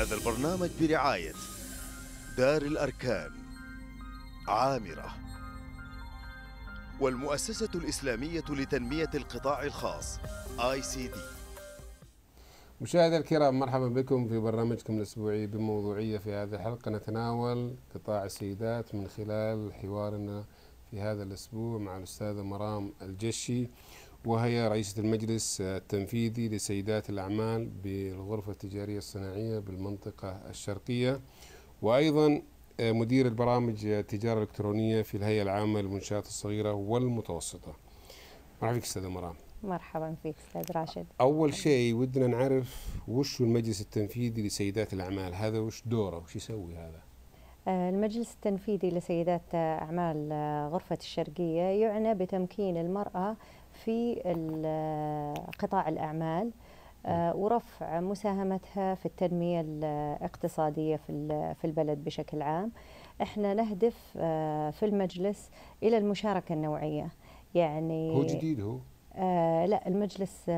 هذا البرنامج برعاية دار الأركان عامرة والمؤسسة الإسلامية لتنمية القطاع الخاص آي سي دي مشاهدي الكرام مرحبا بكم في برنامجكم الأسبوعي بموضوعية في هذه الحلقة نتناول قطاع السيدات من خلال حوارنا في هذا الأسبوع مع الأستاذة مرام الجشي وهي رئيسة المجلس التنفيذي لسيدات الأعمال بالغرفة التجارية الصناعية بالمنطقة الشرقية وأيضا مدير البرامج التجارة الإلكترونية في الهيئة العامة للمنشآت الصغيرة والمتوسطة مرحبا فيك أستاذة مرام مرحبا فيك أستاذ راشد أول شيء ودنا نعرف وش المجلس التنفيذي لسيدات الأعمال هذا وش دوره وش يسوي هذا آه، المجلس التنفيذي لسيدات أعمال آه، غرفة الشرقية يعنى بتمكين المرأة في قطاع الأعمال آه، ورفع مساهمتها في التنمية الاقتصادية في البلد بشكل عام احنا نهدف آه، في المجلس إلى المشاركة النوعية يعني هو جديد هو آه، لا المجلس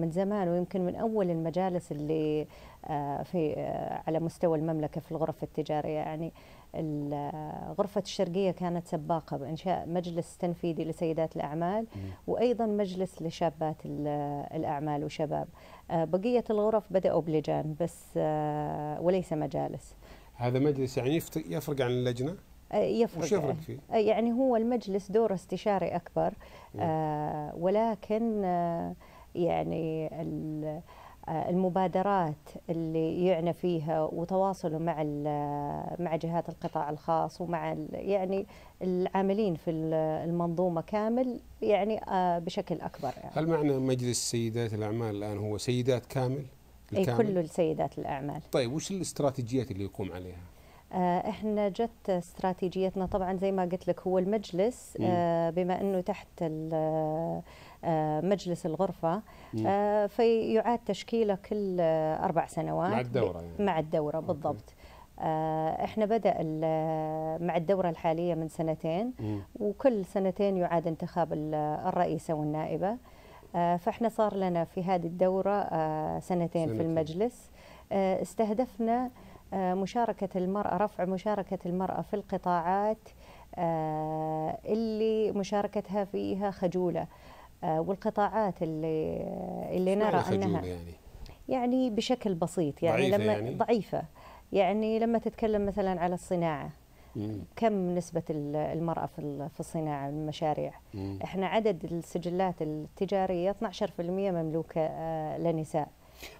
من زمان ويمكن من اول المجالس اللي في على مستوى المملكه في الغرف التجاريه يعني غرفة الشرقية كانت سباقة بإنشاء مجلس تنفيذي لسيدات الأعمال وأيضا مجلس لشابات الأعمال وشباب آه، بقية الغرف بدأوا بلجان بس آه، وليس مجالس هذا مجلس يعني يفرق عن اللجنة؟ آه، يفرق, يفرق فيه؟ يعني هو المجلس دور استشاري أكبر ولكن يعني المبادرات اللي يعنى فيها وتواصله مع مع جهات القطاع الخاص ومع يعني العاملين في المنظومه كامل يعني آه، بشكل اكبر يعني. هل معنى مجلس سيدات الاعمال الان هو سيدات كامل؟ الكامل؟ اي كل السيدات الاعمال. طيب وش الاستراتيجيات اللي يقوم عليها؟ آه، احنا جت استراتيجيتنا طبعا زي ما قلت لك هو المجلس آه، بما انه تحت آه، مجلس الغرفة آه، فيعاد تشكيله كل آه، أربع سنوات مع الدورة يعني. مع الدورة بالضبط أوكي. احنا بدا مع الدوره الحاليه من سنتين وكل سنتين يعاد انتخاب الرئيسه والنائبه فاحنا صار لنا في هذه الدوره سنتين, سنتين. في المجلس استهدفنا مشاركه المراه رفع مشاركه المراه في القطاعات اللي مشاركتها فيها خجوله آه، والقطاعات اللي اللي نرى انها يعني يعني بشكل بسيط يعني ضعيفة لما يعني؟ ضعيفه يعني لما تتكلم مثلا على الصناعه مم. كم نسبة المرأة في في الصناعة المشاريع؟ مم. احنا عدد السجلات التجارية 12% مملوكة آه، لنساء.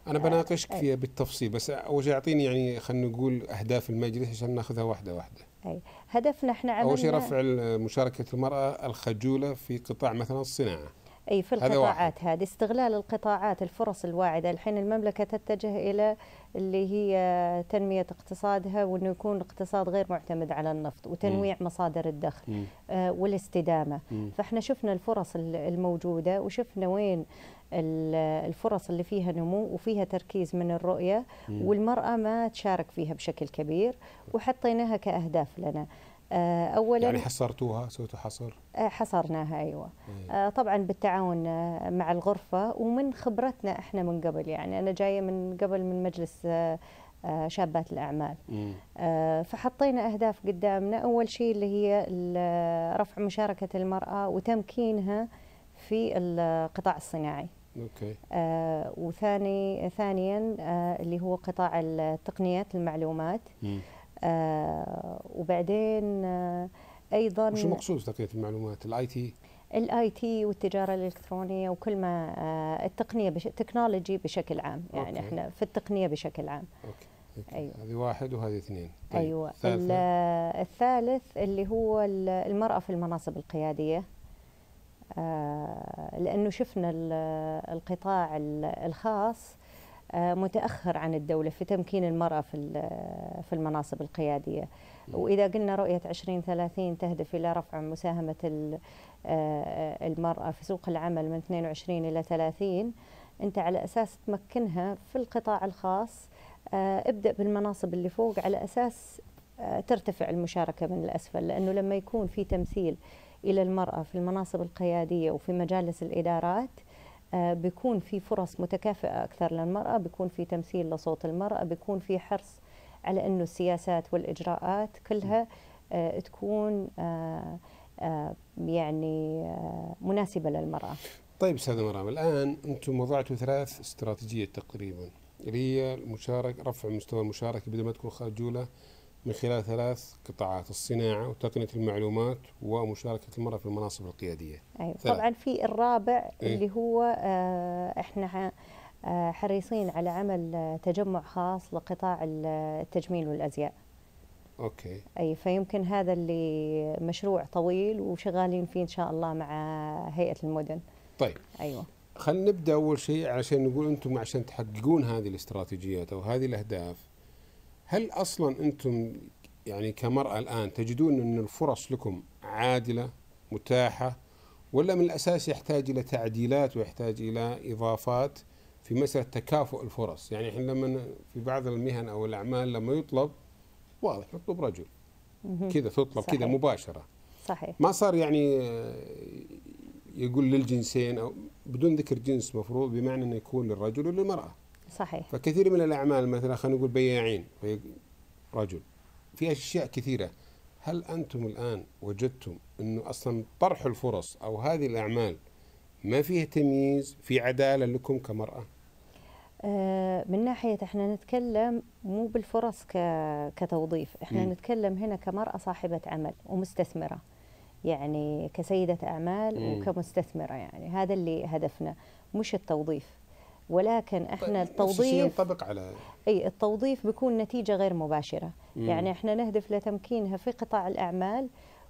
أنا آه، بناقشك فيها أي. بالتفصيل بس أول شيء أعطيني يعني خلينا نقول أهداف المجلس عشان ناخذها واحدة واحدة. أي هدفنا احنا عملنا أول شيء رفع مشاركة المرأة الخجولة في قطاع مثلا الصناعة. أي في القطاعات هذه استغلال القطاعات الفرص الواعدة الحين المملكة تتجه إلى اللي هي تنمية اقتصادها وأنه يكون الاقتصاد غير معتمد على النفط وتنويع م. مصادر الدخل آه والاستدامة م. فإحنا شفنا الفرص الموجودة وشفنا وين الفرص اللي فيها نمو وفيها تركيز من الرؤية والمرأة ما تشارك فيها بشكل كبير وحطيناها كأهداف لنا آه، اولا يعني حصرتوها سويتوا حصر آه، حصرناها ايوه أي. آه، طبعا بالتعاون مع الغرفه ومن خبرتنا احنا من قبل يعني انا جايه من قبل من مجلس شابات الاعمال إيه. فحطينا اهداف قدامنا اول شيء اللي هي رفع مشاركه المراه وتمكينها في القطاع الصناعي اوكي آه وثاني ثانيا آه اللي هو قطاع التقنيات المعلومات مم. إيه. آه، وبعدين آه، ايضا وش مقصود تقنيه المعلومات الاي تي الاي تي والتجاره الالكترونيه وكل ما آه، التقنيه بش... التكنولوجي بشكل عام يعني أوكي. احنا في التقنيه بشكل عام أوكي. أوكي. أيوة. هذه واحد وهذه اثنين طيب. ايوه الثالث اللي هو المراه في المناصب القياديه لانه شفنا القطاع الخاص آه، متاخر عن الدوله في تمكين المراه في في المناصب القياديه واذا قلنا رؤيه 2030 تهدف الى رفع مساهمه آه، المراه في سوق العمل من 22 الى 30 انت على اساس تمكنها في القطاع الخاص آه، ابدا بالمناصب اللي فوق على اساس ترتفع المشاركه من الاسفل لانه لما يكون في تمثيل الى المراه في المناصب القياديه وفي مجالس الادارات آه، بيكون في فرص متكافئة أكثر للمرأة بيكون في تمثيل لصوت المرأة بيكون في حرص على أنه السياسات والإجراءات كلها آه، تكون آه، يعني مناسبة للمرأة طيب استاذه مرام الان انتم وضعتوا ثلاث استراتيجيات تقريبا اللي هي المشاركه رفع مستوى المشاركه بدل ما تكون خجوله من خلال ثلاث قطاعات الصناعة وتقنية المعلومات ومشاركة المرأة في المناصب القيادية أيوة. طبعا في الرابع إيه؟ اللي هو آه احنا آه، حريصين على عمل تجمع خاص لقطاع التجميل والأزياء اوكي اي فيمكن هذا اللي مشروع طويل وشغالين فيه ان شاء الله مع هيئه المدن طيب ايوه خلينا نبدا اول شيء عشان نقول انتم عشان تحققون هذه الاستراتيجيات او هذه الاهداف هل اصلا انتم يعني كمراه الان تجدون ان الفرص لكم عادله متاحه ولا من الاساس يحتاج الى تعديلات ويحتاج الى اضافات في مساله تكافؤ الفرص، يعني احنا لما في بعض المهن او الاعمال لما يطلب واضح يطلب رجل كذا تطلب كذا مباشره صحيح ما صار يعني آه، يقول للجنسين او بدون ذكر جنس مفروض بمعنى انه يكون للرجل وللمراه صحيح فكثير من الاعمال مثلا خلينا نقول بياعين رجل في اشياء كثيره هل انتم الان وجدتم انه اصلا طرح الفرص او هذه الاعمال ما فيها تمييز في عداله لكم كمراه؟ آه، من ناحية احنا نتكلم مو بالفرص كتوظيف احنا م. نتكلم هنا كمرأة صاحبة عمل ومستثمرة يعني كسيدة أعمال م. وكمستثمرة يعني هذا اللي هدفنا مش التوظيف ولكن احنا طيب، التوظيف ينطبق على اي التوظيف بيكون نتيجه غير مباشره مم. يعني احنا نهدف لتمكينها في قطاع الاعمال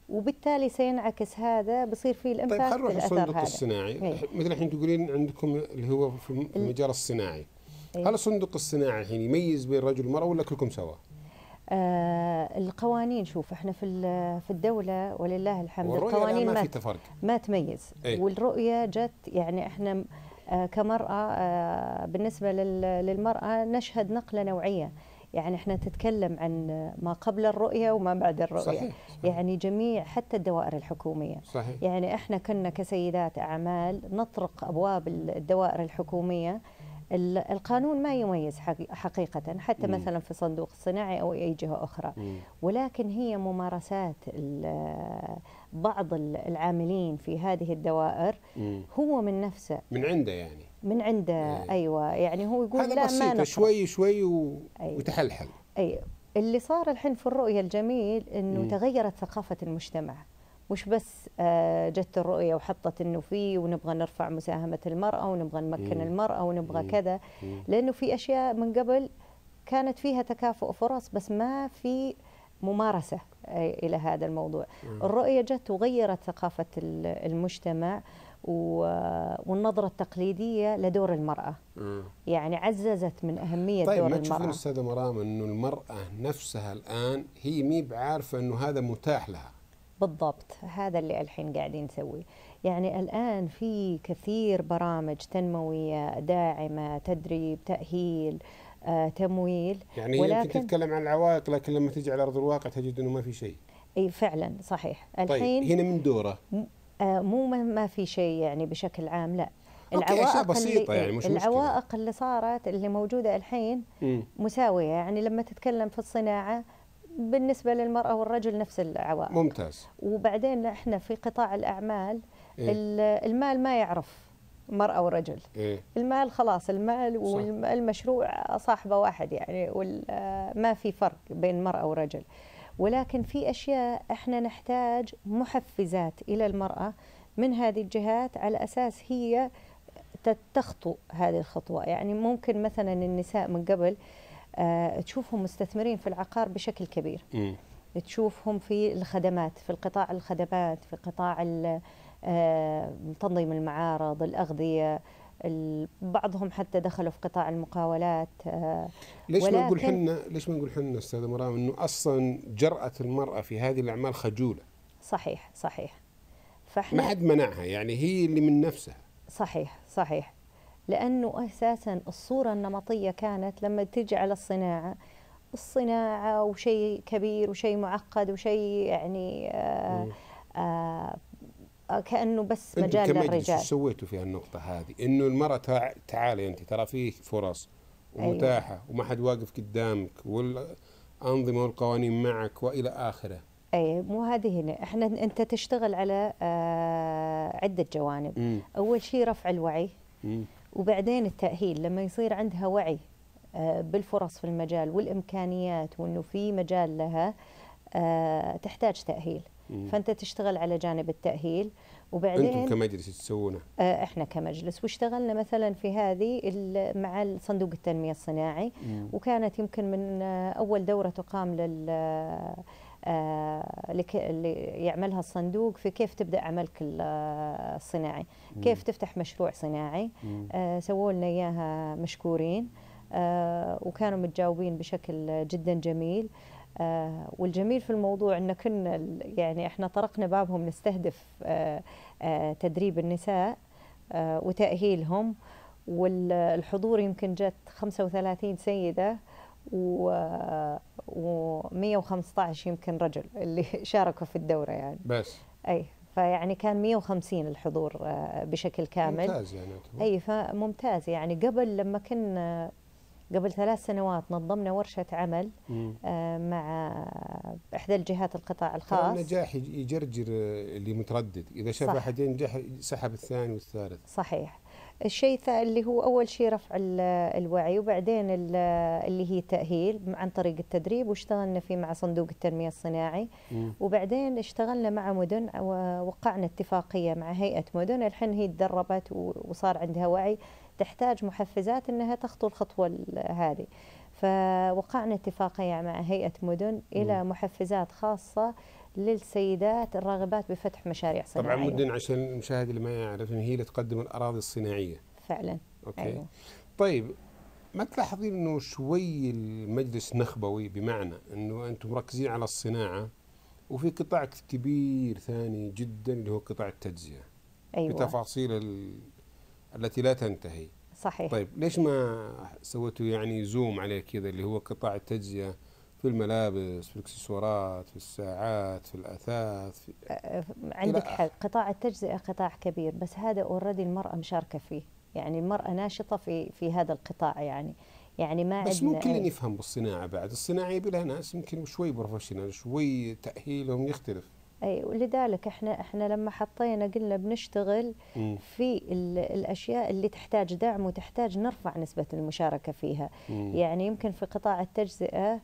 وبالتالي سينعكس هذا بصير فيه طيب، الانفاق طيب خلينا نروح الصندوق هذا. الصناعي هي. إيه. مثل الحين تقولين عندكم اللي هو في المجال الصناعي هي. إيه. هل الصندوق الصناعي الحين يميز بين الرجل والمراه ولا كلكم سوا؟ آه القوانين شوف احنا في في الدوله ولله الحمد القوانين ما, ما في تفرق ما تميز أي. والرؤيه جت يعني احنا آه، كمرأة آه، بالنسبة للمرأة نشهد نقلة نوعية يعني احنا تتكلم عن ما قبل الرؤيه وما بعد الرؤيه صحيح. صحيح. يعني جميع حتى الدوائر الحكوميه صحيح. يعني احنا كنا كسيدات اعمال نطرق ابواب الدوائر الحكوميه القانون ما يميز حقيقة حتى م. مثلا في صندوق الصناعي أو أي جهة أخرى م. ولكن هي ممارسات بعض العاملين في هذه الدوائر هو من نفسه من عنده يعني من عنده يعني. ايوه يعني هو يقول هذا لا بسيطة ما نقرأ. شوي شوي و... أيوة. وتحلحل ايوه اللي صار الحين في الرؤيه الجميل انه تغيرت ثقافه المجتمع مش بس آه، جت الرؤية وحطت انه في ونبغى نرفع مساهمة المرأة ونبغى نمكن مم. المرأة ونبغى مم. كذا لانه في اشياء من قبل كانت فيها تكافؤ فرص بس ما في ممارسة إيه، إلى هذا الموضوع الرؤية جت وغيرت ثقافة المجتمع والنظرة التقليدية لدور المرأة يعني عززت من أهمية طيب دور المرأة طيب ما تشوفين أستاذة مرام أنه المرأة نفسها الآن هي مي بعارفة أنه هذا متاح لها بالضبط هذا اللي الحين قاعدين نسويه يعني الآن في كثير برامج تنموية داعمة تدريب تأهيل آه آه، تمويل يعني ولكن يمكن تتكلم عن العوائق لكن لما تجي على ارض الواقع تجد انه ما في شيء اي فعلا صحيح طيب، الحين طيب هنا من دوره آه، مو ما في شيء يعني بشكل عام لا العوائق بسيطة اللي يعني مش العوائق مشكلة. اللي صارت اللي موجودة الحين مساوية يعني لما تتكلم في الصناعة بالنسبة للمرأة والرجل نفس العوائق ممتاز وبعدين احنا في قطاع الأعمال إيه؟ المال ما يعرف المرأة والرجل إيه؟ المال خلاص المال والمشروع صاحبه واحد يعني آه، ما في فرق بين المرأة والرجل ولكن في أشياء احنا نحتاج محفزات إلى المرأة من هذه الجهات على أساس هي تخطو هذه الخطوة يعني ممكن مثلا النساء من قبل آه، تشوفهم مستثمرين في العقار بشكل كبير إيه؟ تشوفهم في الخدمات في القطاع الخدمات في قطاع آه، تنظيم المعارض الأغذية بعضهم حتى دخلوا في قطاع المقاولات آه، ليش ما نقول حنا ليش ما نقول حنا استاذه مرام انه اصلا جراه المراه في هذه الاعمال خجوله صحيح صحيح فاحنا ما حد منعها يعني هي اللي من نفسها صحيح صحيح لانه اساسا الصوره النمطيه كانت لما تجي على الصناعه الصناعه وشيء كبير وشيء معقد وشيء يعني آآ آه، آآ آه، كانه بس مجال للرجال ايش سويتوا في هالنقطه هذه انه المراه تعالي انت ترى في فرص أيوة. ومتاحه أيه. وما حد واقف قدامك والانظمه والقوانين معك والى اخره اي مو هذه هنا احنا انت تشتغل على آه عده جوانب مم. اول شيء رفع الوعي مم. وبعدين التاهيل لما يصير عندها وعي آه بالفرص في المجال والامكانيات وانه في مجال لها آه تحتاج تاهيل فانت تشتغل على جانب التاهيل وبعدين انتم كمجلس تسوونه آه، احنا كمجلس واشتغلنا مثلا في هذه مع صندوق التنميه الصناعي مم. وكانت يمكن من اول دوره تقام لل آه، اللي يعملها الصندوق في كيف تبدا عملك الصناعي كيف تفتح مشروع صناعي آه، سووا لنا اياها مشكورين وكانوا متجاوبين بشكل جدا جميل آه، والجميل في الموضوع ان كنا يعني احنا طرقنا بابهم نستهدف آه، آه، تدريب النساء وتاهيلهم والحضور يمكن جت 35 سيده و 115 يمكن رجل اللي شاركوا في الدوره يعني بس اي فيعني كان 150 الحضور بشكل كامل ممتاز يعني اي فممتاز يعني قبل لما كنا قبل ثلاث سنوات نظمنا ورشة عمل آه، مع إحدى الجهات القطاع الخاص النجاح يجرجر اللي متردد إذا شاف أحد ينجح سحب الثاني والثالث صحيح الشيء اللي هو اول شيء رفع الوعي وبعدين اللي هي تاهيل عن طريق التدريب واشتغلنا فيه مع صندوق التنميه الصناعي وبعدين اشتغلنا مع مدن ووقعنا اتفاقيه مع هيئه مدن الحين هي تدربت وصار عندها وعي تحتاج محفزات انها تخطو الخطوه هذه فوقعنا اتفاقيه مع هيئه مدن الى محفزات خاصه للسيدات الراغبات بفتح مشاريع صناعيه طبعا مدن عشان المشاهد اللي ما يعرف ان هي اللي تقدم الاراضي الصناعيه فعلا اوكي أيوه. طيب ما تلاحظين انه شوي المجلس نخبوي بمعنى انه انتم مركزين على الصناعه وفي قطاع كبير ثاني جدا اللي هو قطاع التجزئه ايوه بتفاصيل ال... التي لا تنتهي صحيح طيب ليش ما سويتوا يعني زوم عليه كذا اللي هو قطاع التجزئه في الملابس في الاكسسوارات في الساعات في الاثاث في عندك حق قطاع التجزئه قطاع كبير بس هذا اوريدي المراه مشاركه فيه يعني المراه ناشطه في في هذا القطاع يعني يعني ما بس ممكن أي... يفهم بالصناعه بعد الصناعه يبي لها ناس يمكن شوي بروفيشنال شوي تاهيلهم يختلف اي ولذلك احنا احنا لما حطينا قلنا بنشتغل في الاشياء اللي تحتاج دعم وتحتاج نرفع نسبه المشاركه فيها يعني يمكن في قطاع التجزئه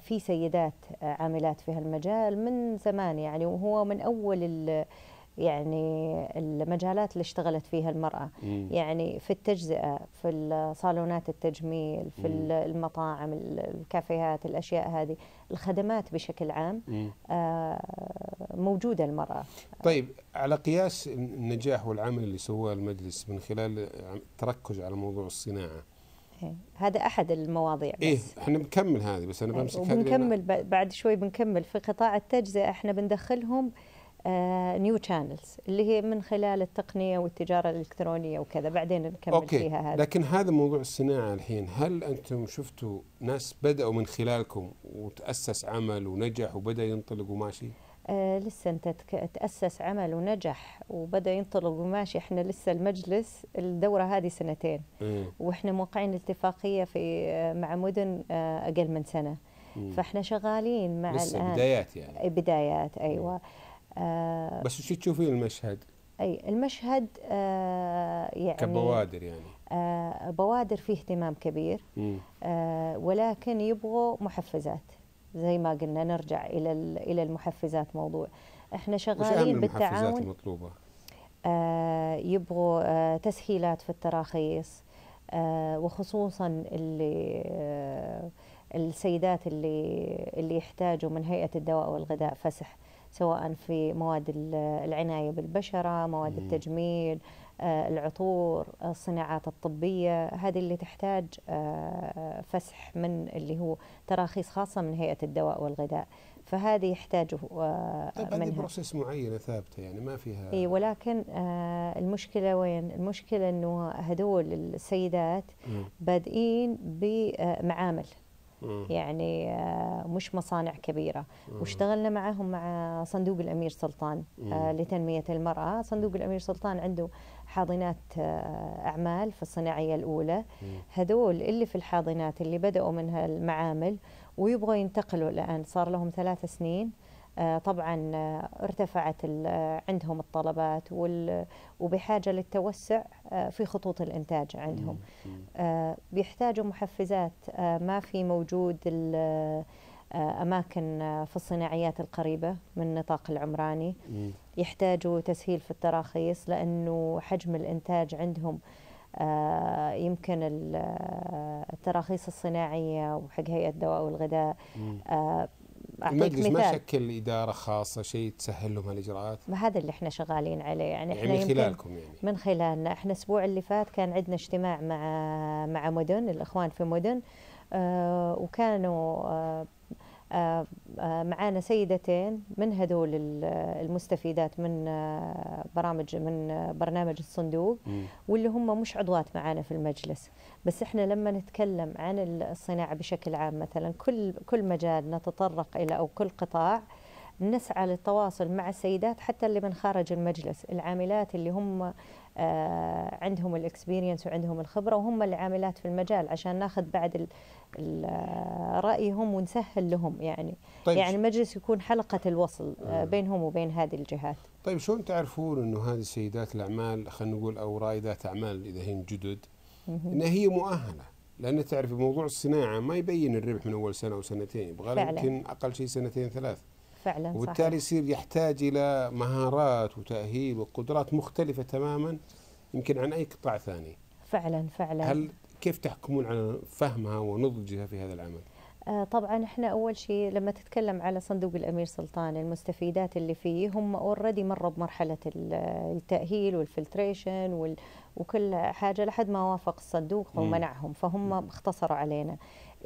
في سيدات عاملات في هالمجال من زمان يعني وهو من اول يعني المجالات اللي اشتغلت فيها المراه مم. يعني في التجزئه في صالونات التجميل في مم. المطاعم الكافيهات الاشياء هذه الخدمات بشكل عام آه موجوده المراه طيب على قياس النجاح والعمل اللي سواه المجلس من خلال التركز على موضوع الصناعه إيه. هذا احد المواضيع إيه، بس. ايه احنا بنكمل هذه بس انا إيه، بمسك هذه بنكمل بعد شوي بنكمل في قطاع التجزئه احنا بندخلهم آه نيو تشانلز اللي هي من خلال التقنيه والتجاره الالكترونيه وكذا بعدين نكمل أوكي. فيها هذا لكن هذا موضوع الصناعه الحين هل انتم شفتوا ناس بداوا من خلالكم وتاسس عمل ونجح وبدا ينطلق وماشي؟ آه لسه انت تاسس عمل ونجح وبدا ينطلق وماشي احنا لسه المجلس الدوره هذه سنتين مم. واحنا موقعين اتفاقيه في آه، مع مدن آه اقل من سنه مم. فاحنا شغالين مع لسه الآن بدايات يعني بدايات ايوه آه بس وش تشوفين المشهد؟ اي المشهد آه يعني كبوادر يعني آه بوادر فيه اهتمام كبير آه ولكن يبغوا محفزات زي ما قلنا نرجع الى الى المحفزات موضوع احنا شغالين بالتعاون المطلوبه آه يبغوا آه تسهيلات في التراخيص آه وخصوصا اللي آه السيدات اللي اللي يحتاجوا من هيئه الدواء والغذاء فسح سواء في مواد العنايه بالبشره مواد التجميل العطور الصناعات الطبية هذه اللي تحتاج آه، فسح من اللي هو تراخيص خاصة من هيئة الدواء والغذاء فهذه يحتاجه آه، طيب هذه بروسيس معينة ثابتة يعني ما فيها إيه ولكن آه، المشكلة وين المشكلة أنه هذول السيدات بادئين بمعامل يعني مش مصانع كبيرة واشتغلنا معهم مع صندوق الأمير سلطان لتنمية المرأة صندوق الأمير سلطان عنده حاضنات آه، أعمال في الصناعية الأولى هذول اللي في الحاضنات اللي بدأوا منها المعامل ويبغوا ينتقلوا الآن صار لهم ثلاث سنين آه، طبعا آه، ارتفعت عندهم الطلبات وبحاجة للتوسع في خطوط الإنتاج عندهم بيحتاجوا محفزات ما في موجود أماكن في الصناعيات القريبة من النطاق العمراني يحتاجوا تسهيل في التراخيص لأنه حجم الإنتاج عندهم آه، يمكن آه، التراخيص الصناعية وحق هيئة الدواء والغذاء آه، المجلس ما شكل إدارة خاصة شيء تسهل لهم الإجراءات هذا اللي احنا شغالين عليه يعني, يعني احنا من خلالكم يعني من خلالنا احنا الأسبوع اللي فات كان عندنا اجتماع مع مع مدن الإخوان في مدن وكانوا معانا سيدتين من هذول المستفيدات من آه، برامج من آه، برنامج الصندوق واللي هم مش عضوات معانا في المجلس بس احنا لما نتكلم عن الصناعه بشكل عام مثلا كل كل مجال نتطرق الى او كل قطاع نسعى للتواصل مع السيدات حتى اللي من خارج المجلس العاملات اللي هم آه، عندهم الاكسبيرينس وعندهم الخبره وهم العاملات في المجال عشان ناخذ بعد آه، رايهم ونسهل لهم يعني طيب يعني المجلس يكون حلقه الوصل آه، بينهم وبين هذه الجهات طيب شلون تعرفون انه هذه سيدات الاعمال خلينا نقول او رائدات اعمال اذا هن جدد انها هي مؤهله لان تعرف موضوع الصناعه ما يبين الربح من اول سنه او سنتين يبغى يمكن اقل شيء سنتين ثلاث فعلا وبالتالي يصير يحتاج الى مهارات وتاهيل وقدرات مختلفه تماما يمكن عن اي قطاع ثاني فعلا فعلا هل كيف تحكمون على فهمها ونضجها في هذا العمل؟ آه، طبعا احنا اول شيء لما تتكلم على صندوق الامير سلطان المستفيدات اللي فيه هم اوريدي مروا بمرحله التاهيل والفلتريشن وكل حاجه لحد ما وافق الصندوق ومنعهم فهم اختصروا علينا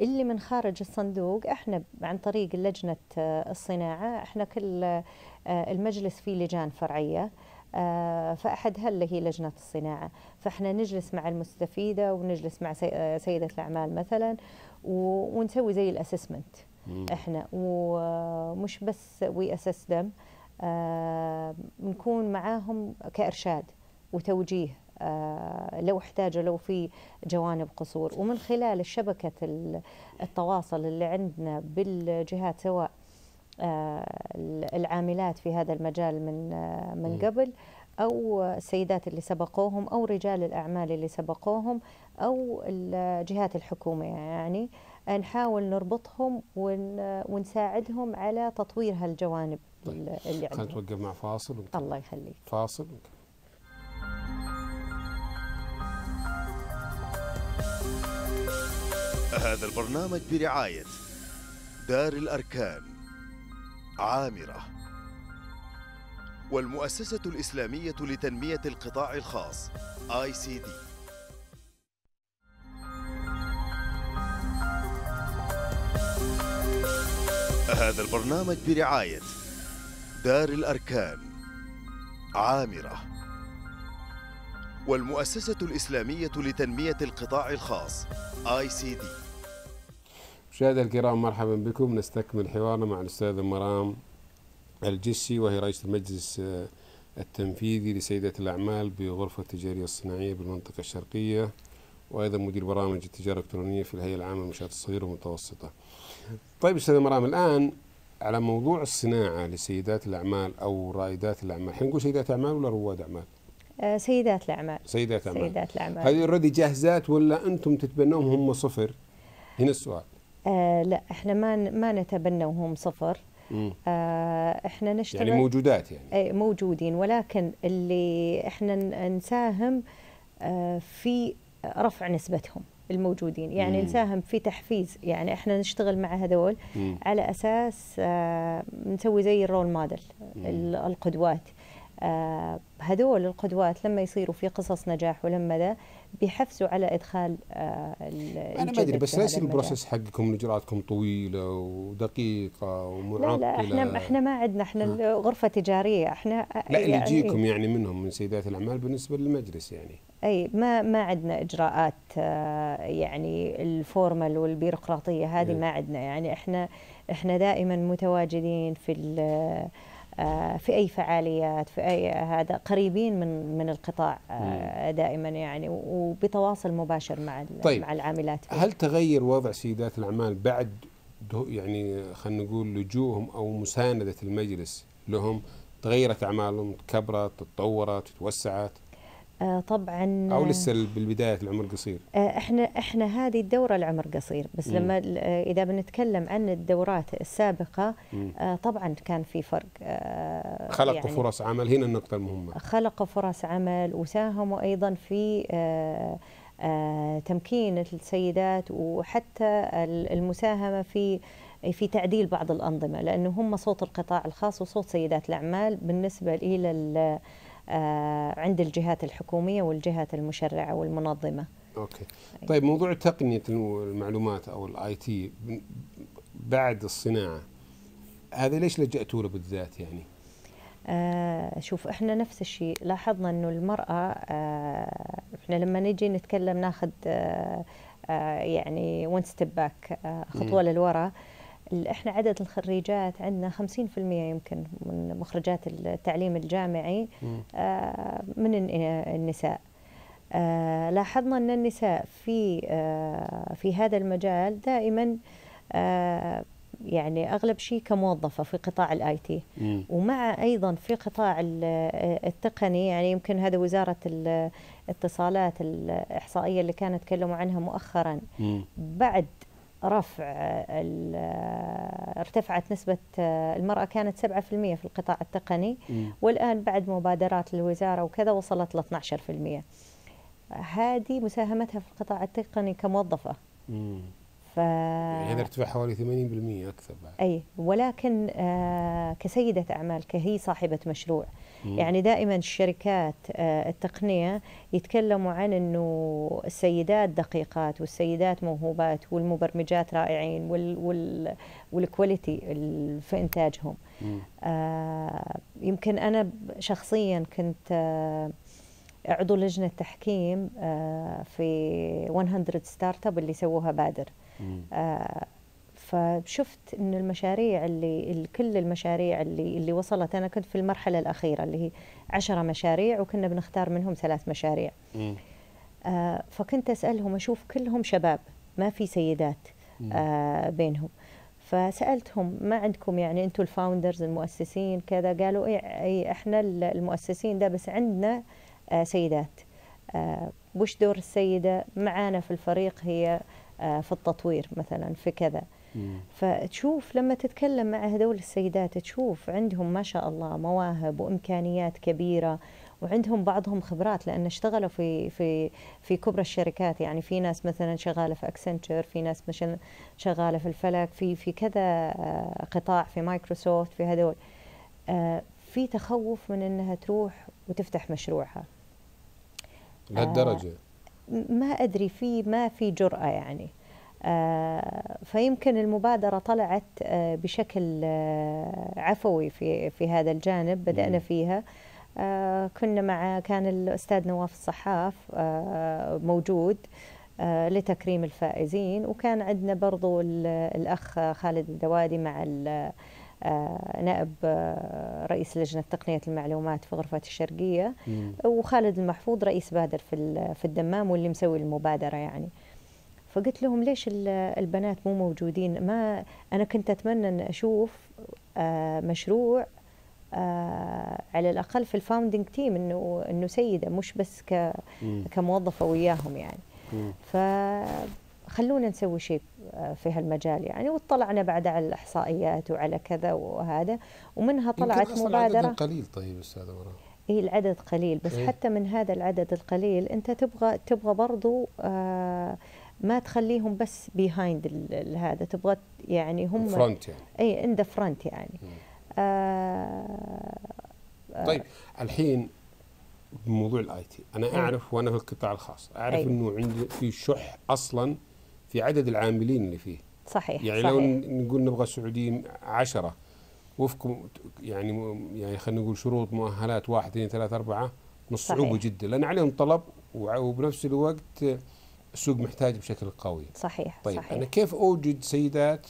اللي من خارج الصندوق احنا عن طريق لجنه آه، الصناعه احنا كل آه، المجلس فيه لجان فرعيه آه، فأحدها اللي هي لجنة الصناعة فإحنا نجلس مع المستفيدة ونجلس مع سيدة الأعمال مثلا ونسوي زي الأسسمنت إحنا ومش بس وي أسس دم نكون معاهم كإرشاد وتوجيه آه، لو احتاجوا لو في جوانب قصور ومن خلال شبكة التواصل اللي عندنا بالجهات سواء آه، العاملات في هذا المجال من آه، من قبل او السيدات اللي سبقوهم او رجال الاعمال اللي سبقوهم او الجهات الحكوميه يعني نحاول نربطهم ونساعدهم على تطوير هالجوانب طيب. اللي عندنا. خلينا نتوقف مع فاصل الله يخليك فاصل هذا البرنامج برعاية دار الأركان عامرة والمؤسسة الإسلامية لتنمية القطاع الخاص آي سي دي هذا البرنامج برعاية دار الأركان عامرة والمؤسسة الإسلامية لتنمية القطاع الخاص آي سي دي مشاهدينا الكرام مرحبا بكم نستكمل حوارنا مع الأستاذة مرام الجسي وهي رئيسة المجلس آه، التنفيذي لسيدة الأعمال بغرفة التجارية الصناعية بالمنطقة الشرقية وأيضا مدير برامج التجارة الإلكترونية في الهيئة العامة للمنشآت الصغيرة والمتوسطة. طيب أستاذة مرام الآن على موضوع الصناعة لسيدات الأعمال أو رائدات الأعمال، احنا نقول سيدات أعمال ولا رواد أعمال؟ آه، سيدات الأعمال سيدات الأعمال سيدات الأعمال هذه اوريدي جاهزات ولا أنتم تتبنوهم هم صفر؟ هنا السؤال آه لا احنا ما ما نتبنوهم صفر آه احنا يعني نشتغل يعني موجودات يعني موجودين ولكن اللي احنا نساهم آه في رفع نسبتهم الموجودين يعني مم. نساهم في تحفيز يعني احنا نشتغل مع هذول مم. على اساس آه نسوي زي الرول موديل القدوات آه هذول القدوات لما يصيروا في قصص نجاح ولما ذا بيحفزوا على ادخال آه، انا ما ادري بس لا يصير البروسيس حقكم اجراءاتكم طويله ودقيقه ومعقده لا لا احنا احنا ما عندنا احنا غرفه تجاريه احنا لا اللي يجيكم يعني منهم من سيدات الاعمال بالنسبه للمجلس يعني اي ما ما عندنا اجراءات آه، يعني الفورمال والبيروقراطيه هذه إيه. ما عندنا يعني احنا احنا دائما متواجدين في آه، في اي فعاليات في اي هذا قريبين من من القطاع آه، دائما يعني وبتواصل مباشر مع طيب مع العاملات فيه. هل تغير وضع سيدات الاعمال بعد يعني خلينا نقول لجوءهم او مسانده المجلس لهم تغيرت اعمالهم كبرت تطورت توسعت آه طبعا او آه، لسه بالبدايه العمر قصير آه احنا احنا هذه الدوره العمر قصير بس لما آه، اذا بنتكلم عن الدورات السابقه آه طبعا كان في فرق آه، خلقوا يعني فرص عمل هنا النقطه المهمه خلقوا فرص عمل وساهموا ايضا في تمكين السيدات وحتى المساهمه في في تعديل بعض الانظمه لانه هم صوت القطاع الخاص وصوت سيدات الاعمال بالنسبه الى آه، عند الجهات الحكوميه والجهات المشرعه والمنظمه. اوكي. طيب موضوع تقنيه المعلومات او الاي تي بعد الصناعه هذا ليش لجأتوا له بالذات يعني؟ آه شوف احنا نفس الشيء لاحظنا انه المراه آه احنا لما نجي نتكلم ناخذ آه،, آه يعني ون ستيب باك خطوه للوراء آه احنا عدد الخريجات عندنا 50% يمكن من مخرجات التعليم الجامعي آه، من النساء آه، لاحظنا ان النساء في آه، في هذا المجال دائما يعني اغلب شيء كموظفه في قطاع الاي تي ومع ايضا في قطاع التقني يعني يمكن هذا وزاره الاتصالات الاحصائيه اللي كانت تكلموا عنها مؤخرا بعد رفع آه، آه، ارتفعت نسبة آه، المرأة كانت 7% في القطاع التقني م. والآن بعد مبادرات الوزارة وكذا وصلت ل 12% هذه مساهمتها في القطاع التقني كموظفة يعني ارتفاع حوالي 80% اكثر بعد اي ولكن آه، كسيده اعمال كهي صاحبه مشروع مم. يعني دائما الشركات آه، التقنيه يتكلموا عن انه السيدات دقيقات والسيدات موهوبات والمبرمجات رائعين وال وال والكواليتي في انتاجهم مم. آه، يمكن انا شخصيا كنت عضو لجنه تحكيم في 100 ستارت اب اللي سووها بادر آه، فشفت ان المشاريع اللي كل المشاريع اللي اللي وصلت انا كنت في المرحله الاخيره اللي هي عشرة مشاريع وكنا بنختار منهم ثلاث مشاريع آه فكنت اسالهم اشوف كلهم شباب ما في سيدات آه بينهم فسالتهم ما عندكم يعني انتم الفاوندرز المؤسسين كذا قالوا اي إيه، احنا المؤسسين ده بس عندنا آه سيدات آه وش دور السيده معانا في الفريق هي آه، في التطوير مثلا في كذا فتشوف لما تتكلم مع هذول السيدات تشوف عندهم ما شاء الله مواهب وامكانيات كبيره وعندهم بعضهم خبرات لان اشتغلوا في في في كبرى الشركات يعني في ناس مثلا شغاله في اكسنتشر في ناس مثلا شغاله في الفلك في في كذا آه، قطاع في مايكروسوفت في هذول آه، في تخوف من انها تروح وتفتح مشروعها لهالدرجه ما أدري في ما في جرأة يعني آه، فيمكن المبادرة طلعت آه، بشكل آه، عفوي في في هذا الجانب بدأنا فيها كنا مع كان الأستاذ نواف الصحاف موجود لتكريم الفائزين وكان عندنا برضو الأخ خالد الدوادي مع آه، نائب آه، رئيس لجنة تقنية المعلومات في غرفة الشرقية مم. وخالد المحفوظ رئيس بادر في في الدمام واللي مسوي المبادرة يعني فقلت لهم ليش البنات مو موجودين ما أنا كنت أتمنى أن أشوف آه، مشروع على الأقل في الفاوندينج تيم إنه إنه سيدة مش بس كموظفة وياهم يعني مم. ف خلونا نسوي شيء آه، في هالمجال يعني واطلعنا بعد على الاحصائيات وعلى كذا وهذا ومنها طلعت مبادره العدد قليل طيب استاذه وراء اي العدد قليل بس إيه؟ حتى من هذا العدد القليل انت تبغى تبغى برضو آه ما تخليهم بس بيهايند هذا تبغى يعني هم فرونت يعني اي ان ذا فرونت يعني آه،, آه طيب الحين بموضوع الاي تي انا إيه. اعرف وانا في القطاع الخاص اعرف أي. أيوه. انه عندي في شح اصلا في عدد العاملين اللي فيه صحيح يعني صحيح. لو نقول نبغى السعوديين عشرة وفق يعني يعني خلينا نقول شروط مؤهلات واحد اثنين ثلاثة أربعة من الصعوبة جدا لأن عليهم طلب وبنفس الوقت السوق محتاج بشكل قوي صحيح طيب صحيح. أنا كيف أوجد سيدات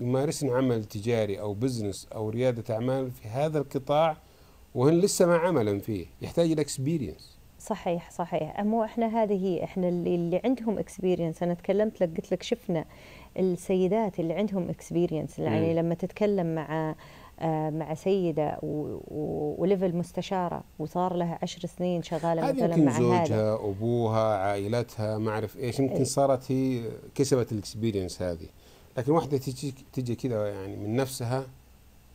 يمارسن عمل تجاري أو بزنس أو ريادة أعمال في هذا القطاع وهن لسه ما عملن فيه يحتاج إلى اكسبيرينس صحيح صحيح مو احنا هذه هي احنا اللي, اللي عندهم اكسبيرينس انا تكلمت لك قلت لك شفنا السيدات اللي عندهم اكسبيرينس يعني لما تتكلم مع آه، مع سيده وليفل مستشاره وصار لها عشر سنين شغاله مثلا مع زوجها هذا. ابوها عائلتها ما اعرف ايش يمكن إيه. صارت هي كسبت الاكسبيرينس هذه لكن واحده تجي تجي كذا يعني من نفسها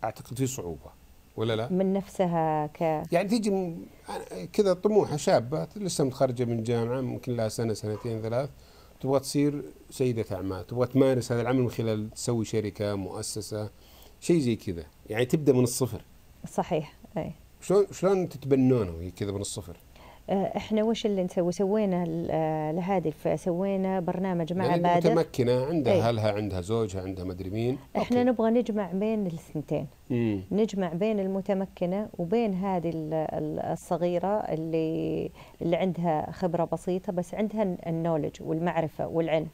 اعتقد في صعوبه ولا لا؟ من نفسها ك يعني تيجي كذا طموحه شابه لسه متخرجه من جامعه ممكن لها سنه سنتين ثلاث تبغى تصير سيده اعمال، تبغى تمارس هذا العمل من خلال تسوي شركه، مؤسسه، شيء زي كذا، يعني تبدا من الصفر. صحيح اي شلون شلون تتبنونه كذا من الصفر؟ آه، احنا وش اللي نسوي سوينا آه، لهذه سوينا برنامج مع يعني ماده متمكنه عندها ايه؟ اهلها عندها زوجها عندها مدري مين احنا أوكي. نبغى نجمع بين الثنتين مم. نجمع بين المتمكنه وبين هذه الصغيره اللي اللي عندها خبره بسيطه بس عندها النولج والمعرفه والعلم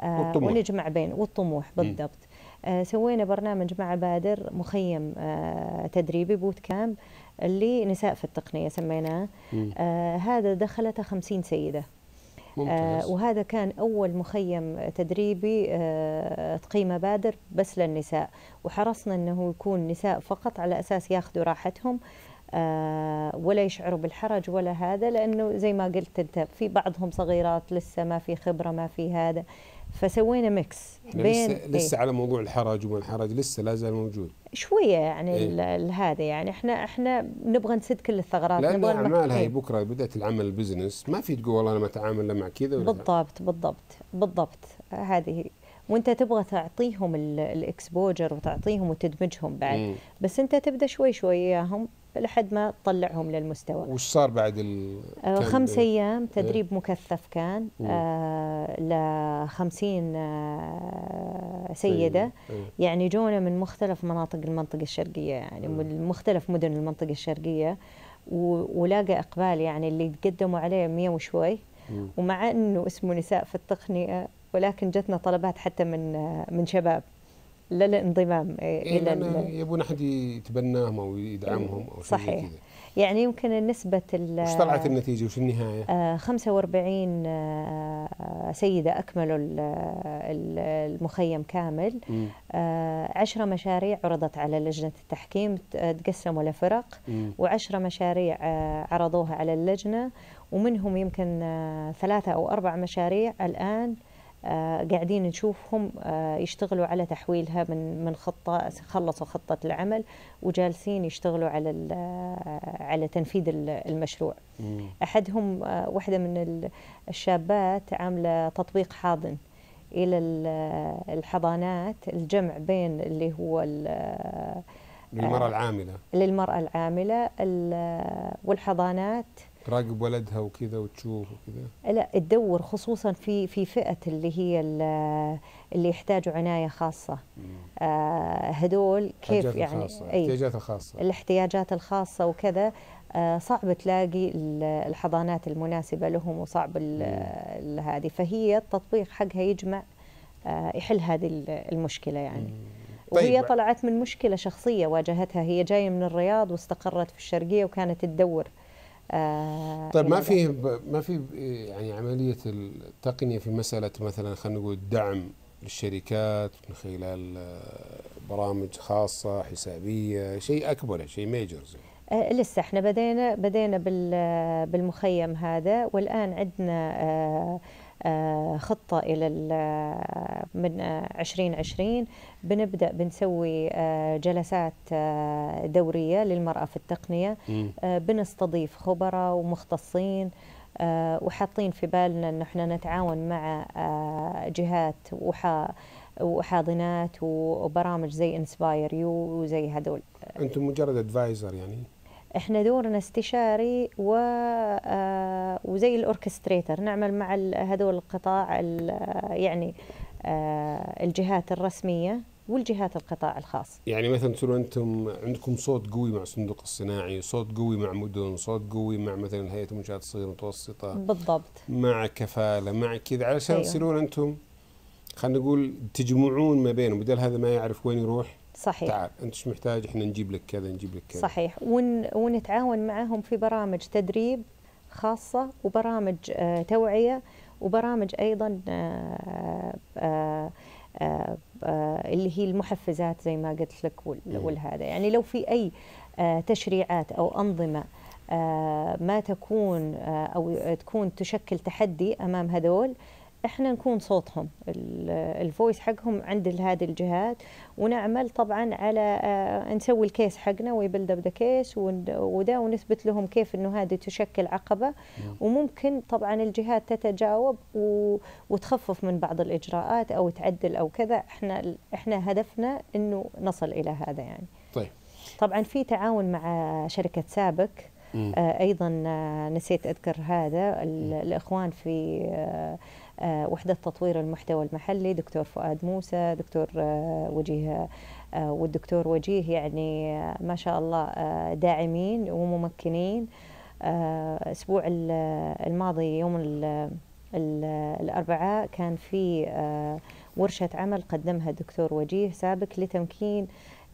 آه، والطموح. ونجمع بين والطموح بالضبط مم. سوينا برنامج مع بادر مخيم تدريبي بوت كامب اللي نساء في التقنية سميناه آه هذا دخلته 50 سيدة ممتاز. آه وهذا كان أول مخيم تدريبي آه تقيمة بادر بس للنساء وحرصنا أنه يكون نساء فقط على أساس ياخذوا راحتهم آه ولا يشعروا بالحرج ولا هذا لأنه زي ما قلت أنت في بعضهم صغيرات لسه ما في خبرة ما في هذا فسوينا ميكس يعني بين لسه, إيه. لسه ايه؟ على موضوع الحرج وما الحرج لسه لا زال موجود شويه يعني ايه؟ هذا يعني احنا احنا نبغى نسد كل الثغرات لان نبغى الاعمال هي إيه. بكره بدات العمل البزنس ما في تقول والله انا ما اتعامل مع كذا بالضبط بالضبط بالضبط هذه وانت تبغى تعطيهم الاكسبوجر وتعطيهم وتدمجهم بعد مم. إيه. بس انت تبدا شوي شوي اياهم لحد ما تطلعهم للمستوى وش صار بعد ال آه، خمس إيه؟ ايام إيه. تدريب مكثف كان آه، ل 50 آه، سيده إيه. يعني جونا من مختلف مناطق المنطقه الشرقيه يعني من مختلف مدن المنطقه الشرقيه ولاقى اقبال يعني اللي تقدموا عليه 100 وشوي ومع انه اسمه نساء في التقنيه ولكن جتنا طلبات حتى من من شباب للانضمام إيه،, إيه الى يبون احد يتبناهم او يدعمهم او صحيح كذا. يعني يمكن نسبة ال وش طلعت النتيجة وش النهاية؟ آه 45 آه سيدة أكملوا المخيم كامل آه 10 مشاريع عرضت على لجنة التحكيم تقسموا لفرق و10 مشاريع آه، عرضوها على اللجنة ومنهم يمكن آه، ثلاثة أو أربع مشاريع الآن آه، قاعدين نشوفهم آه، يشتغلوا على تحويلها من من خطه خلصوا خطه العمل وجالسين يشتغلوا على آه، على تنفيذ المشروع. مم. احدهم واحده من الشابات عامله تطبيق حاضن الى الحضانات الجمع بين اللي هو للمراه العامله للمراه العامله والحضانات تراقب ولدها وكذا وتشوف وكذا لا تدور خصوصا في في فئه اللي هي اللي يحتاجوا عنايه خاصه آه هدول كيف يعني أي الاحتياجات الخاصه الاحتياجات الخاصه وكذا آه صعب تلاقي الحضانات المناسبه لهم وصعب هذه فهي التطبيق حقها يجمع آه يحل هذه المشكله يعني مم. طيب. وهي طلعت من مشكلة شخصية واجهتها هي جاية من الرياض واستقرت في الشرقية وكانت تدور آه، طيب ما في ما في يعني عمليه التقنيه في مساله مثلا خلينا نقول الدعم للشركات من خلال آه، برامج خاصه حسابيه شيء اكبر شيء ميجرز آه لسه احنا بدينا بدينا بالمخيم هذا والان عندنا آه آه، خطة إلى آه، من 2020 آه، بنبدأ بنسوي جلسات دورية للمرأة في التقنية بنستضيف خبراء ومختصين وحاطين في بالنا أن احنا نتعاون مع جهات وحا وحاضنات وبرامج زي انسباير يو وزي هذول انتم مجرد ادفايزر يعني احنا دورنا استشاري و آه، وزي الاوركستريتر نعمل مع هذول القطاع آه، يعني آه، الجهات الرسميه والجهات القطاع الخاص يعني مثلا تصيروا انتم عندكم صوت قوي مع الصندوق الصناعي صوت قوي مع مدن صوت قوي مع مثلا هيئه المنشات الصغيره المتوسطه بالضبط مع كفاله مع كذا علشان أيوه. تصيرون انتم خلينا نقول تجمعون ما بينهم بدل هذا ما يعرف وين يروح صحيح تعال انت ايش محتاج احنا نجيب لك كذا نجيب لك كذا صحيح ون ونتعاون معهم في برامج تدريب خاصه وبرامج آه، توعيه وبرامج ايضا آه، آه، اللي هي المحفزات زي ما قلت لك إيه. والهذا يعني لو في اي تشريعات او انظمه ما تكون او تكون تشكل تحدي امام هذول احنا نكون صوتهم الفويس حقهم عند هذه الجهات ونعمل طبعا على آه، نسوي الكيس حقنا ويبلد اب ذا كيس وده ونثبت لهم كيف انه هذه تشكل عقبه وممكن طبعا الجهات تتجاوب وتخفف من بعض الاجراءات او تعدل او كذا احنا احنا هدفنا انه نصل الى هذا يعني طيب طبعا في تعاون مع شركه سابك آه ايضا آه نسيت اذكر هذا الاخوان في آه آه، وحدة تطوير المحتوى المحلي دكتور فؤاد موسى دكتور آه، وجيه آه، والدكتور وجيه يعني ما شاء الله داعمين وممكنين الأسبوع الماضي يوم الأربعاء كان في ورشة عمل قدمها الدكتور وجيه سابق لتمكين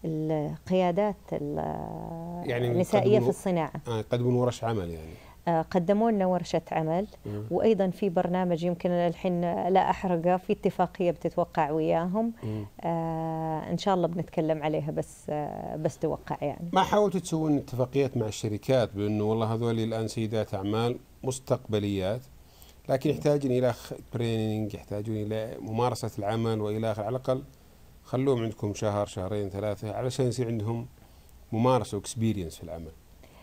القيادات يعني النسائية يعني في الصناعة يقدمون ورش عمل يعني آه، قدموا لنا ورشه عمل وايضا في برنامج يمكن الحين لا احرقه في اتفاقيه بتتوقع وياهم آه، ان شاء الله بنتكلم عليها بس آه، بس توقع يعني ما حاولتوا تسوون اتفاقيات مع الشركات بانه والله هذول الان سيدات اعمال مستقبليات لكن يحتاجون الى تريننج يحتاجون الى ممارسه العمل والى اخره على الاقل خلوهم عندكم شهر شهرين ثلاثه علشان يصير عندهم ممارسه واكسبيرينس في العمل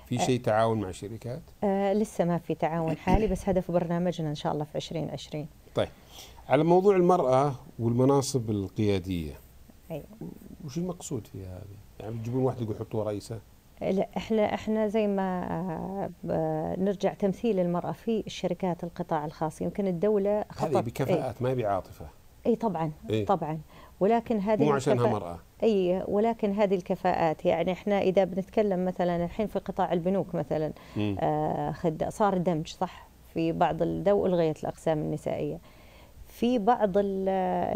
في آه. شيء تعاون مع شركات؟ آه لسه ما في تعاون حالي بس هدف برنامجنا ان شاء الله في 2020 طيب على موضوع المرأة والمناصب القيادية ايوه وش المقصود في هذه؟ يعني تجيبون واحد يقول حطوه رئيسة؟ آه، لا احنا احنا زي ما آه، نرجع تمثيل المرأة في الشركات القطاع الخاص يمكن الدولة خطط هذه بكفاءات إيه. ما هي بعاطفة اي طبعا إيه؟ طبعا ولكن هذه مو عشانها مرأة اي ولكن هذه الكفاءات يعني احنا اذا بنتكلم مثلا الحين في قطاع البنوك مثلا آه صار دمج صح في بعض الدو الغيت الاقسام النسائيه في بعض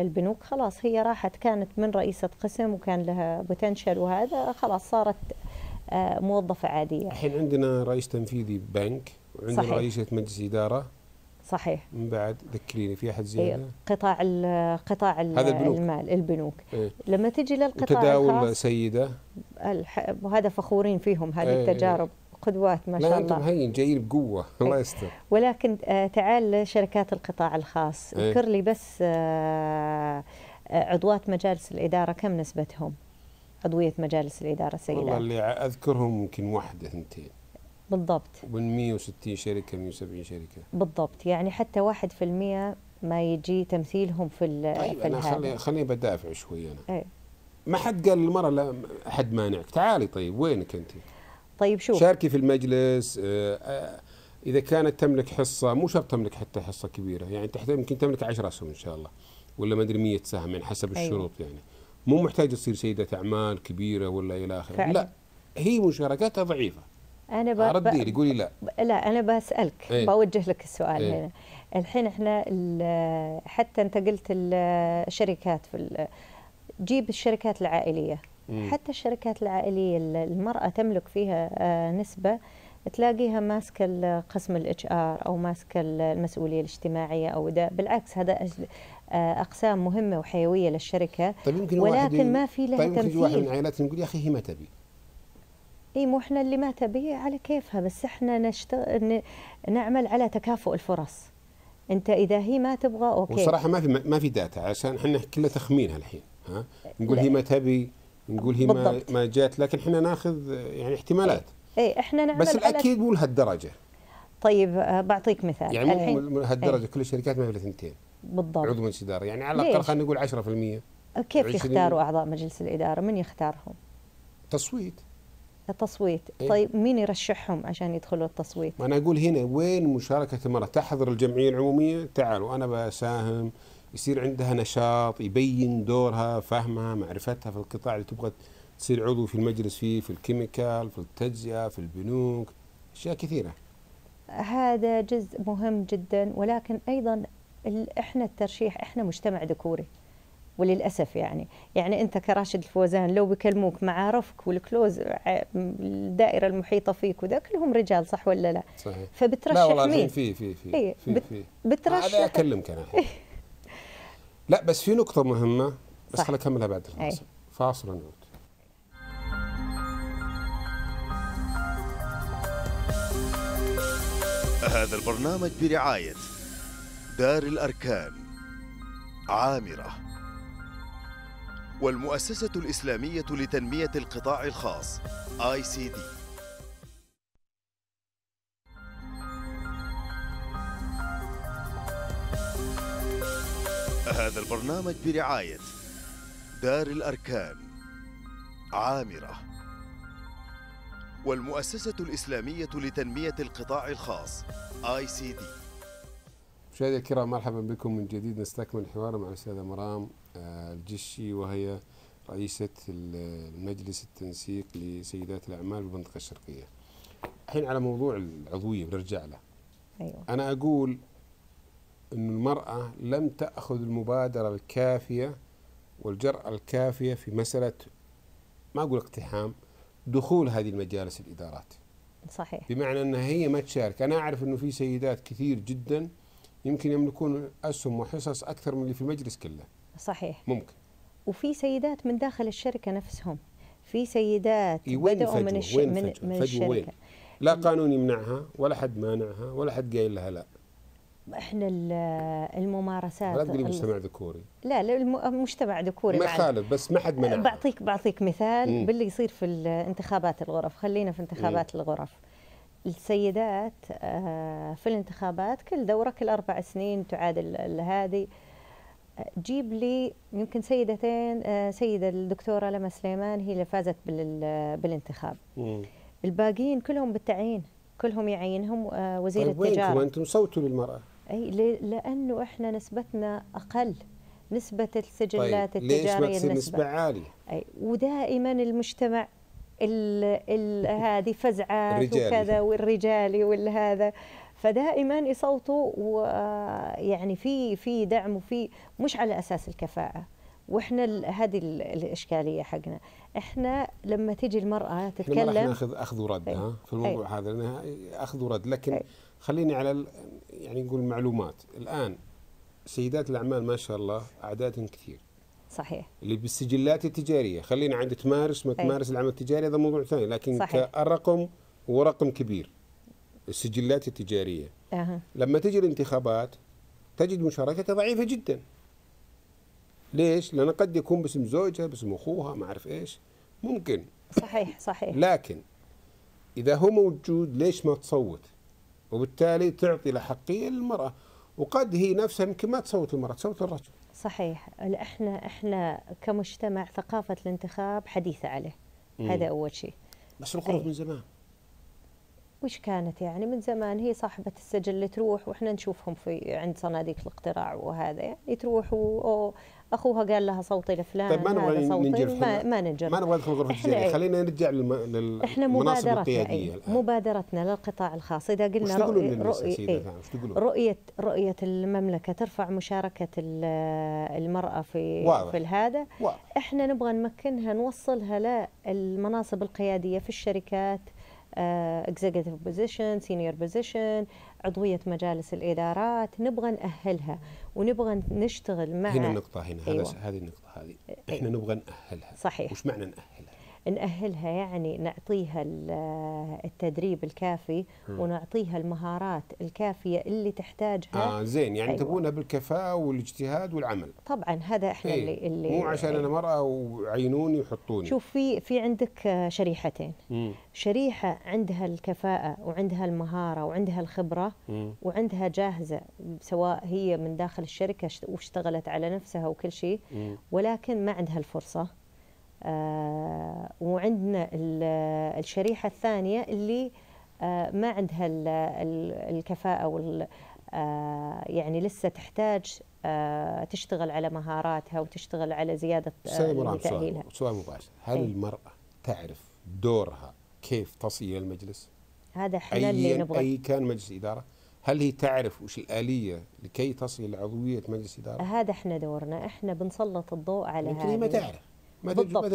البنوك خلاص هي راحت كانت من رئيسة قسم وكان لها بوتنشل وهذا خلاص صارت آه، موظفة عادية الحين عندنا رئيس تنفيذي بنك وعندنا رئيسة مجلس إدارة صحيح من بعد ذكريني في احد إيه، زياده قطاع ال قطاع ال هذا البنوك. المال البنوك إيه؟ لما تجي للقطاع تداول سيده وهذا فخورين فيهم هذه إيه, إيه. التجارب إيه؟ قدوات ما شاء الله لا انتم هين جايين بقوه إيه. الله يستر ولكن آه، تعال لشركات القطاع الخاص إيه؟ اذكر لي بس آه، آه، عضوات مجالس الاداره كم نسبتهم عضويه مجالس الاداره سيده والله اللي اذكرهم يمكن واحده اثنتين بالضبط من 160 شركة 170 شركة بالضبط يعني حتى 1% ما يجي تمثيلهم في ال طيب في انا خلي خليني بدافع شوي انا ايه؟ ما حد قال للمرأة لا حد مانعك تعالي طيب وينك انت طيب شوف شاركي في المجلس آه، آه، اذا كانت تملك حصة مو شرط تملك حتى حصة كبيرة يعني انت يمكن تملك 10 اسهم ان شاء الله ولا ما ادري 100 سهم يعني حسب أيوة. الشروط يعني مو محتاج تصير سيدة اعمال كبيرة ولا الى اخره لا هي مشاركتها ضعيفة انا ب... ردي قولي لا لا انا بسالك ايه؟ بوجه لك السؤال ايه؟ هنا الحين احنا حتى انت قلت الشركات في جيب الشركات العائليه مم. حتى الشركات العائليه المراه تملك فيها آه، نسبه تلاقيها ماسكه قسم الاتش ار او ماسكه المسؤوليه الاجتماعيه او ده بالعكس هذا آه، اقسام مهمه وحيويه للشركه طيب يمكن ولكن ما في لها طيب تمثيل يمكن واحد من عائلاتهم يقول يا اخي هي ما تبي اي مو احنا اللي ما تبيه على كيفها بس احنا نشتغل نعمل على تكافؤ الفرص انت اذا هي ما تبغى اوكي وصراحه ما في ما في داتا عشان احنا كله تخمين الحين ها نقول هي ما تبي نقول هي بالضبط. ما جات لكن احنا ناخذ يعني احتمالات اي احنا نعمل بس الاكيد مو لهالدرجه طيب آه، بعطيك مثال يعني الحين مو لهالدرجه كل الشركات ما في ثنتين بالضبط عضو مجلس اداره يعني على الاقل خلينا نقول 10% كيف يختاروا اعضاء مجلس الاداره؟ من يختارهم؟ تصويت التصويت إيه؟ طيب مين يرشحهم عشان يدخلوا التصويت أنا أقول هنا وين مشاركة المرأة تحضر الجمعية العمومية تعالوا أنا بساهم يصير عندها نشاط يبين دورها فهمها معرفتها في القطاع اللي تبغى تصير عضو في المجلس فيه في الكيميكال في التجزئة في البنوك أشياء كثيرة هذا جزء مهم جدا ولكن أيضا احنا الترشيح احنا مجتمع ذكوري وللاسف يعني يعني انت كراشد الفوزان لو بيكلموك معارفك والكلوز الدائره المحيطه فيك وذا كلهم رجال صح ولا لا؟ صحيح فبترشح لا والله مين؟ في في في في, إيه، بترشح هذا اكلمك انا لا بس في نقطه مهمه بس خليني اكملها بعد إيه. الفاصل فاصل ونعود هذا البرنامج برعايه دار الاركان عامره والمؤسسة الإسلامية لتنمية القطاع الخاص ICD هذا البرنامج برعاية دار الأركان عامرة والمؤسسة الإسلامية لتنمية القطاع الخاص ICD مشاهدي الكرام مرحبا بكم من جديد نستكمل الحوار مع الأستاذة مرام آه، الجشي وهي رئيسة المجلس التنسيق لسيدات الأعمال بالمنطقة الشرقية الحين على موضوع العضوية بنرجع له أيوة. أنا أقول أن المرأة لم تأخذ المبادرة الكافية والجرأة الكافية في مسألة ما أقول اقتحام دخول هذه المجالس الإدارات صحيح بمعنى أنها هي ما تشارك أنا أعرف أنه في سيدات كثير جدا يمكن يملكون أسهم وحصص أكثر من اللي في المجلس كله صحيح ممكن وفي سيدات من داخل الشركه نفسهم في سيدات إيه، بدأوا من, الش... وين من, من الشركه وين؟ لا قانون يمنعها ولا حد مانعها ولا حد قايل لها لا احنا الممارسات لا تقولي مجتمع ذكوري لا المجتمع ذكوري ما خالف بس ما حد منعها بعطيك بعطيك مثال مم. باللي يصير في انتخابات الغرف خلينا في انتخابات مم. الغرف السيدات آه، في الانتخابات كل دوره كل اربع سنين تعادل هذه جيب لي يمكن سيدتين آه، سيده الدكتوره لما سليمان هي اللي فازت بالانتخاب مم. الباقيين كلهم بالتعيين كلهم يعينهم آه، وزير طيب التجاره وين انتم صوتوا للمراه اي لانه احنا نسبتنا اقل نسبه السجلات طيب. التجاريه ليش ما نسبه عاليه اي ودائما المجتمع ال هذه فزعات وكذا يعني. والرجالي والهذا فدائما يصوتوا ويعني آه، في في دعم وفي مش على اساس الكفاءه واحنا هذه الاشكاليه حقنا احنا لما تيجي المراه تتكلم ناخذ اخذ ورد طيب، ها في الموضوع أي. طيب. هذا اخذ ورد لكن أي. طيب. خليني على يعني نقول معلومات الان سيدات الاعمال ما شاء الله اعدادهم كثير صحيح اللي بالسجلات التجاريه خلينا عند تمارس ما تمارس العمل التجاري هذا موضوع ثاني لكن صحيح. كرقم هو رقم كبير السجلات التجارية أه. لما تجي الانتخابات تجد مشاركة ضعيفة جدا ليش؟ لأن قد يكون باسم زوجها باسم أخوها ما أعرف إيش ممكن صحيح صحيح لكن إذا هو موجود ليش ما تصوت؟ وبالتالي تعطي الأحقية للمرأة وقد هي نفسها يمكن ما تصوت المرأة تصوت الرجل صحيح احنا احنا كمجتمع ثقافة الانتخاب حديثة عليه هذا أول شيء بس القرب طيب. من زمان وش كانت يعني من زمان هي صاحبة السجل اللي تروح واحنا نشوفهم في عند صناديق الاقتراع وهذا يعني تروح واخوها قال لها صوتي لفلان طيب ما نبغى ننجر ما, ما ننجر ما نبغى ندخل غرفة الجزائرية خلينا نرجع للم... للمناصب إيه؟ القيادية الآن. مبادرتنا للقطاع الخاص إذا قلنا رؤية رؤية, إيه؟ رؤية رؤية المملكة ترفع مشاركة المرأة في واضح. في هذا احنا نبغى نمكنها نوصلها للمناصب القيادية في الشركات اكزيكتيف بوزيشن سينيور بوزيشن عضويه مجالس الادارات نبغى ناهلها ونبغى نشتغل مع هنا النقطه هنا أيوة. هذه النقطه هذه احنا أيوة. نبغى ناهلها صحيح وش معنى ناهلها نأهلها يعني نعطيها آه، التدريب الكافي ونعطيها المهارات الكافية اللي تحتاجها آه زين يعني أيوة. بالكفاءة والاجتهاد والعمل طبعا هذا احنا إيه، اللي, ايه اللي مو عشان انا مرأة وعينوني وحطوني شوف في في عندك شريحتين مم. شريحة عندها الكفاءة وعندها المهارة وعندها الخبرة مم. وعندها جاهزة سواء هي من داخل الشركة واشتغلت على نفسها وكل شيء ولكن ما عندها الفرصة آه، وعندنا الشريحة الثانية اللي آه، ما عندها الكفاءة وال آه، يعني لسه تحتاج تشتغل على مهاراتها وتشتغل على زيادة تأهيلها سؤال مباشر هل أي. المرأة تعرف دورها كيف تصل إلى المجلس؟ هذا احنا اللي نبغى أي كان مجلس إدارة هل هي تعرف وش الآلية لكي تصل إلى عضوية مجلس إدارة؟ هذا احنا دورنا احنا بنسلط الضوء على هذا ما تعرف ما بالضبط.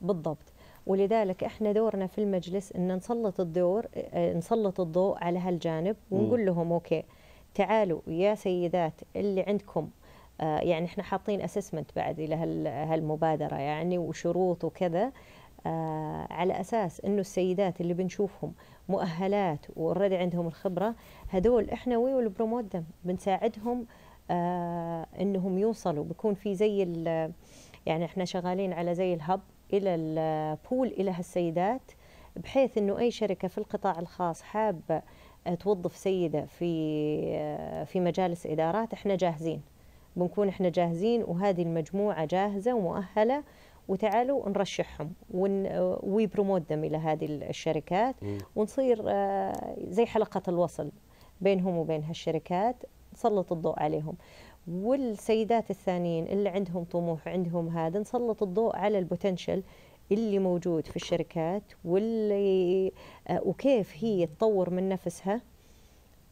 ما بالضبط ولذلك احنا دورنا في المجلس ان نسلط الدور إيه، نسلط الضوء على هالجانب ونقول لهم اوكي تعالوا يا سيدات اللي عندكم آه، يعني احنا حاطين اسسمنت بعد الى هالمبادره يعني وشروط وكذا آه، على اساس انه السيدات اللي بنشوفهم مؤهلات والردي عندهم الخبره هذول احنا وي والبرومودم بنساعدهم آه، انهم يوصلوا بيكون في زي يعني احنا شغالين على زي الهب الى البول الى هالسيدات بحيث انه اي شركه في القطاع الخاص حابه آه، توظف سيده في آه، في مجالس ادارات احنا جاهزين بنكون احنا جاهزين وهذه المجموعه جاهزه ومؤهله وتعالوا نرشحهم ويبروموت ذم آه، الى هذه الشركات ونصير زي حلقه الوصل بينهم وبين هالشركات نسلط الضوء عليهم والسيدات الثانيين اللي عندهم طموح وعندهم هذا نسلط الضوء على البوتنشل اللي موجود في الشركات واللي آه، وكيف هي تطور من نفسها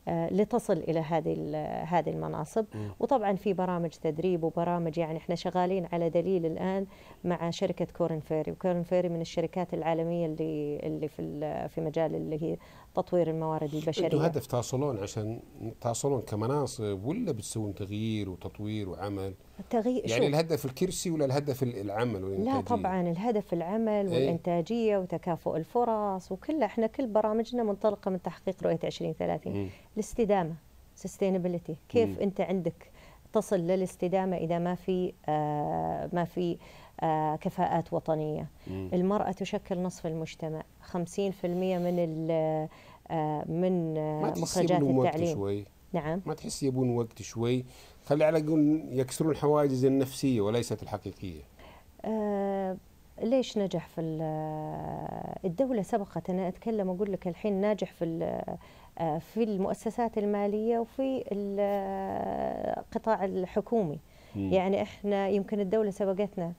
آه، لتصل الى هذه هذه المناصب وطبعا في برامج تدريب وبرامج يعني احنا شغالين على دليل الان مع شركه كورن فيري وكورن فيري من الشركات العالميه اللي اللي في في مجال اللي هي تطوير الموارد البشريه انتم هدف تواصلون عشان تواصلون كمناصب ولا بتسوون تغيير وتطوير وعمل التغيير يعني الهدف الكرسي ولا الهدف العمل والإنتاجية؟ لا طبعا الهدف العمل إيه. والانتاجيه وتكافؤ الفرص وكل احنا كل برامجنا منطلقه من تحقيق رؤيه 2030 الاستدامه سستينابيلتي كيف م. انت عندك تصل للاستدامه اذا ما في آه ما في آه آه، كفاءات وطنية مم. المرأة تشكل نصف المجتمع 50% من آه، من آه، مخرجات التعليم شوي. نعم ما تحس يبون وقت شوي خلي على قول يكسرون الحواجز النفسية وليست الحقيقية آه ليش نجح في الدولة سبقت أنا أتكلم أقول لك الحين ناجح في في المؤسسات المالية وفي القطاع الحكومي م. يعني إحنا يمكن الدولة سبقتنا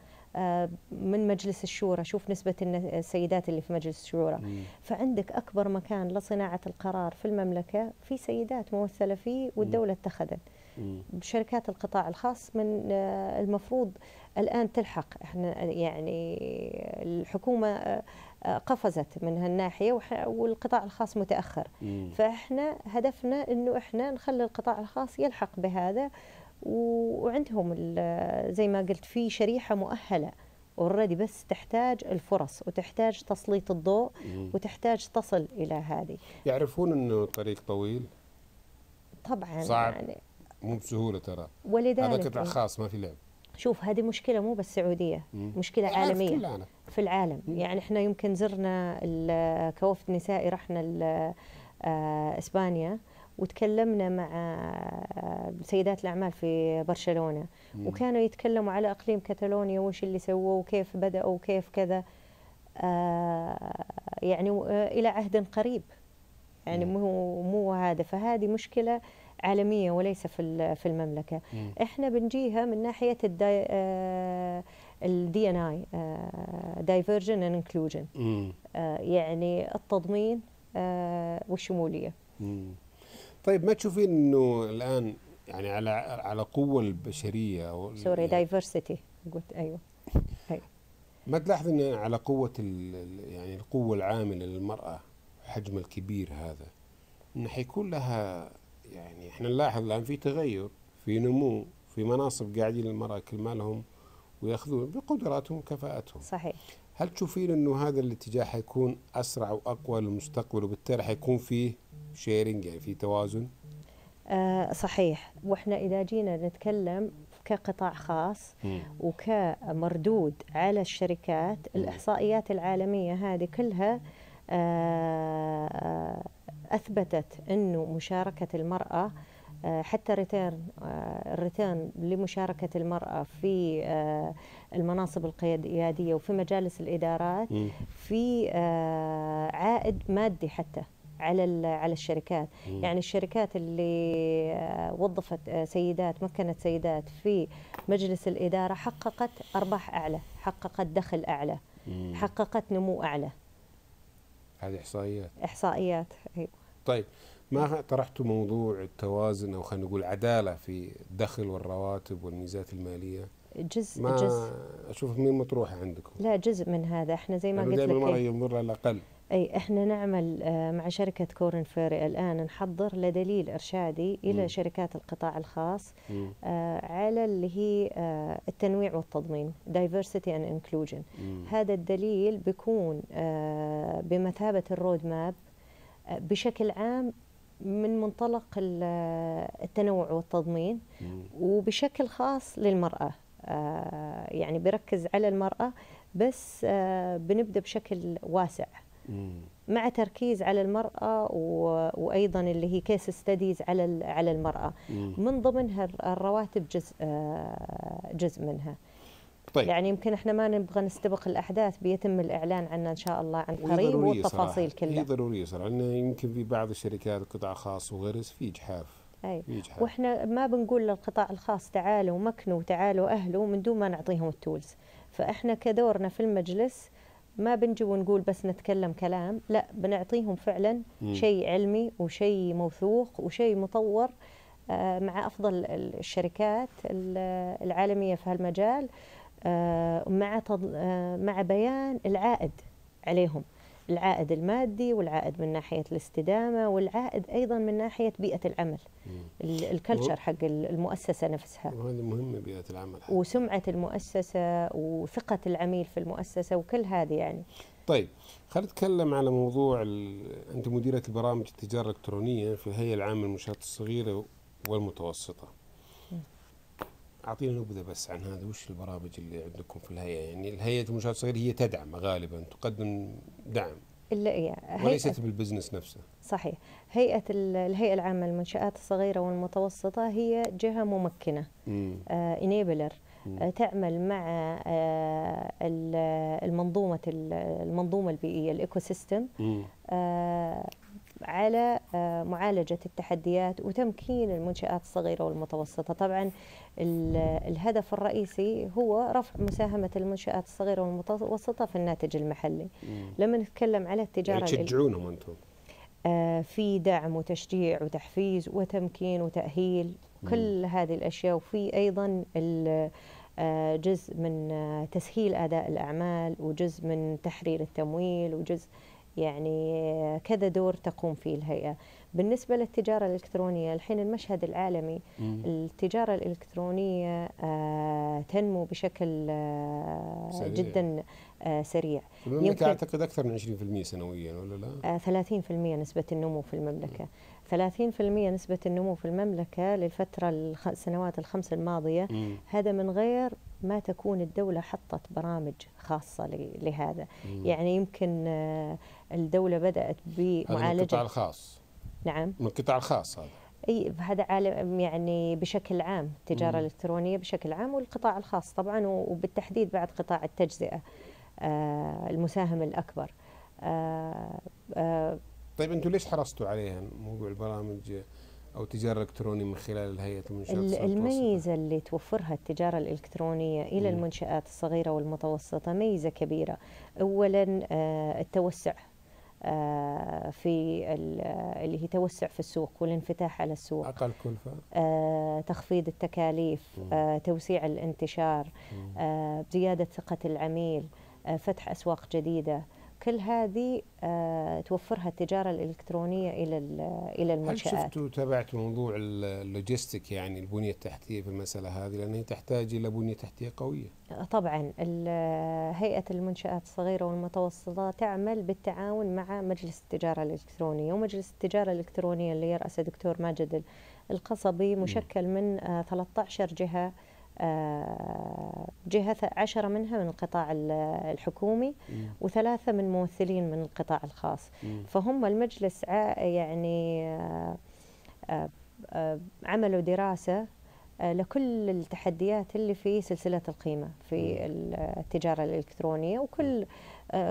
من مجلس الشورى شوف نسبة السيدات اللي في مجلس الشورى فعندك أكبر مكان لصناعة القرار في المملكة في سيدات ممثلة فيه والدولة اتخذت شركات القطاع الخاص من آه، المفروض الآن تلحق احنا آه، يعني الحكومة آه، قفزت من هالناحية والقطاع الخاص متأخر مم. فإحنا هدفنا أنه إحنا نخلي القطاع الخاص يلحق بهذا وعندهم زي ما قلت في شريحه مؤهله اوريدي بس تحتاج الفرص وتحتاج تسليط الضوء وتحتاج تصل الى هذه يعرفون انه الطريق طويل طبعا صعب يعني مو بسهوله ترى ولذلك هذا قطع خاص ما في لعب شوف هذه مشكله مو بس سعوديه مم. مشكله عالميه في, في العالم مم. يعني احنا يمكن زرنا كوفد نسائي رحنا آه، اسبانيا وتكلمنا مع سيدات الاعمال في برشلونه مم. وكانوا يتكلموا على اقليم كتالونيا وش اللي سووه وكيف بداوا وكيف كذا آه، يعني آه، الى عهد قريب يعني مو مو هذا فهذه مشكله عالميه وليس في في المملكه مم. احنا بنجيها من ناحيه الداي الدي ان اي دايفرجن اند انكلوجن يعني التضمين آه، والشموليه مم. طيب ما تشوفين انه الان يعني على على قوة البشرية سوري يعني دايفرسيتي قلت ايوه هي. أيوة. ما تلاحظ ان على قوة يعني القوة العاملة للمرأة حجم الكبير هذا انه حيكون لها يعني احنا نلاحظ الان في تغير في نمو في مناصب قاعدين المرأة كل ما لهم وياخذون بقدراتهم وكفاءتهم صحيح هل تشوفين انه هذا الاتجاه حيكون اسرع واقوى للمستقبل وبالتالي حيكون فيه شيرنج يعني في توازن آه صحيح واحنا اذا جينا نتكلم كقطاع خاص وكمردود على الشركات الاحصائيات العالميه هذه كلها آه, آه، اثبتت انه مشاركه المراه آه، حتى ريتيرن الريتيرن آه، لمشاركه المراه في المناصب القياديه وفي مجالس الادارات في عائد مادي حتى على على الشركات مم. يعني الشركات اللي آه، وظفت آه، سيدات مكنت سيدات في مجلس الإدارة حققت أرباح أعلى حققت دخل أعلى مم. حققت نمو أعلى هذه إحصائيات إحصائيات أيوة. طيب ما طرحت موضوع التوازن أو خلينا نقول عدالة في الدخل والرواتب والميزات المالية جزء ما جزء اشوف مين مطروحه عندكم لا جزء من هذا احنا زي ما قلت لك دائما المراه ينظر على الاقل اي احنا نعمل آه، مع شركه كورن فيري الان نحضر لدليل ارشادي الى م. شركات القطاع الخاص م. آه، على اللي هي آه، التنويع والتضمين دايفرسيتي اند انكلوجن هذا الدليل بيكون بمثابه الرود ماب بشكل عام من منطلق التنوع والتضمين وبشكل خاص للمراه يعني بركز على المراه بس بنبدا بشكل واسع مع تركيز على المرأة وأيضا اللي هي كيس ستديز على على المرأة من ضمنها الرواتب جزء آه، جزء منها طيب. يعني يمكن احنا ما نبغى نستبق الاحداث بيتم الاعلان عنها ان شاء الله عن قريب والتفاصيل كلها. هي ضروريه صراحه لان يمكن في بعض الشركات القطاع الخاص وغيره في اجحاف أي. يجحف. واحنا ما بنقول للقطاع الخاص تعالوا مكنوا تعالوا اهلوا من دون ما نعطيهم التولز فاحنا كدورنا في المجلس ما بنجي ونقول بس نتكلم كلام لا بنعطيهم فعلا شيء علمي وشيء موثوق وشيء مطور آه، مع أفضل الشركات العالمية في هالمجال آه، مع آه، مع بيان العائد عليهم العائد المادي والعائد من ناحيه الاستدامه والعائد ايضا من ناحيه بيئه العمل الكلتشر حق المؤسسه نفسها وهذا مهم بيئه العمل حق. وسمعه المؤسسه وثقه العميل في المؤسسه وكل هذه يعني طيب خلينا نتكلم على موضوع انت مديره البرامج التجاره الالكترونيه في الهيئه العامه للمنشات الصغيره والمتوسطه اعطينا نبذه بس عن هذا وش البرامج اللي عندكم في الهيئه يعني الهيئه المنشات الصغيره هي تدعم غالبا تقدم دعم إيه، وليست بالبزنس نفسه صحيح هيئة الهيئة العامة للمنشآت الصغيرة والمتوسطة هي جهة ممكنة انيبلر آه،, آه تعمل مع آه المنظومة المنظومة البيئية الايكو سيستم آه، على آه، معالجة التحديات وتمكين المنشآت الصغيرة والمتوسطة طبعا الهدف الرئيسي هو رفع مساهمة المنشآت الصغيرة والمتوسطة في الناتج المحلي مم. لما نتكلم على التجارة يعني تشجعونهم أنتم آه، في دعم وتشجيع وتحفيز وتمكين وتأهيل كل هذه الأشياء وفي أيضا آه، جزء من تسهيل أداء الأعمال وجزء من تحرير التمويل وجزء يعني كذا دور تقوم فيه الهيئة بالنسبة للتجارة الإلكترونية الحين المشهد العالمي مم. التجارة الإلكترونية آه، تنمو بشكل آه، سريع. جدا آه، سريع المملكة أعتقد أكثر من 20% سنويا ولا لا؟ 30% نسبة النمو في المملكة مم. 30% نسبة النمو في المملكة للفترة السنوات الخمس الماضية هذا من غير ما تكون الدولة حطت برامج خاصة لهذا مم. يعني يمكن آه، الدولة بدأت بمعالجة من القطاع الخاص نعم من القطاع الخاص هذا اي هذا عالم يعني بشكل عام التجاره الالكترونيه بشكل عام والقطاع الخاص طبعا وبالتحديد بعد قطاع التجزئه آه المساهم الاكبر آه آه طيب انتم ليش حرصتوا عليها موضوع البرامج أو التجاره الالكترونيه من خلال الهيئة المنشآت الميزة اللي توفرها التجارة الإلكترونية إلى مم. المنشآت الصغيرة والمتوسطة ميزة كبيرة أولا آه، التوسع آه، في اللي هي توسع في السوق والانفتاح على السوق اقل كلفه آه، تخفيض التكاليف توسيع الانتشار زياده ثقه العميل فتح اسواق جديده كل هذه آه، توفرها التجاره الالكترونيه الى الى المنشات. هل شفتوا تابعتوا موضوع اللوجيستيك يعني البنيه التحتيه في المساله هذه لانها تحتاج الى بنيه تحتيه قويه. آه، طبعا آه، هيئه المنشات الصغيره والمتوسطه تعمل بالتعاون مع مجلس التجاره الالكترونيه ومجلس التجاره الالكترونيه اللي يراسه دكتور ماجد القصبي مشكل من 13 جهه آه، جهة عشرة منها من القطاع الحكومي وثلاثة من ممثلين من القطاع الخاص فهم المجلس يعني آه، آه، عملوا دراسة لكل التحديات اللي في سلسلة القيمة في التجارة الإلكترونية وكل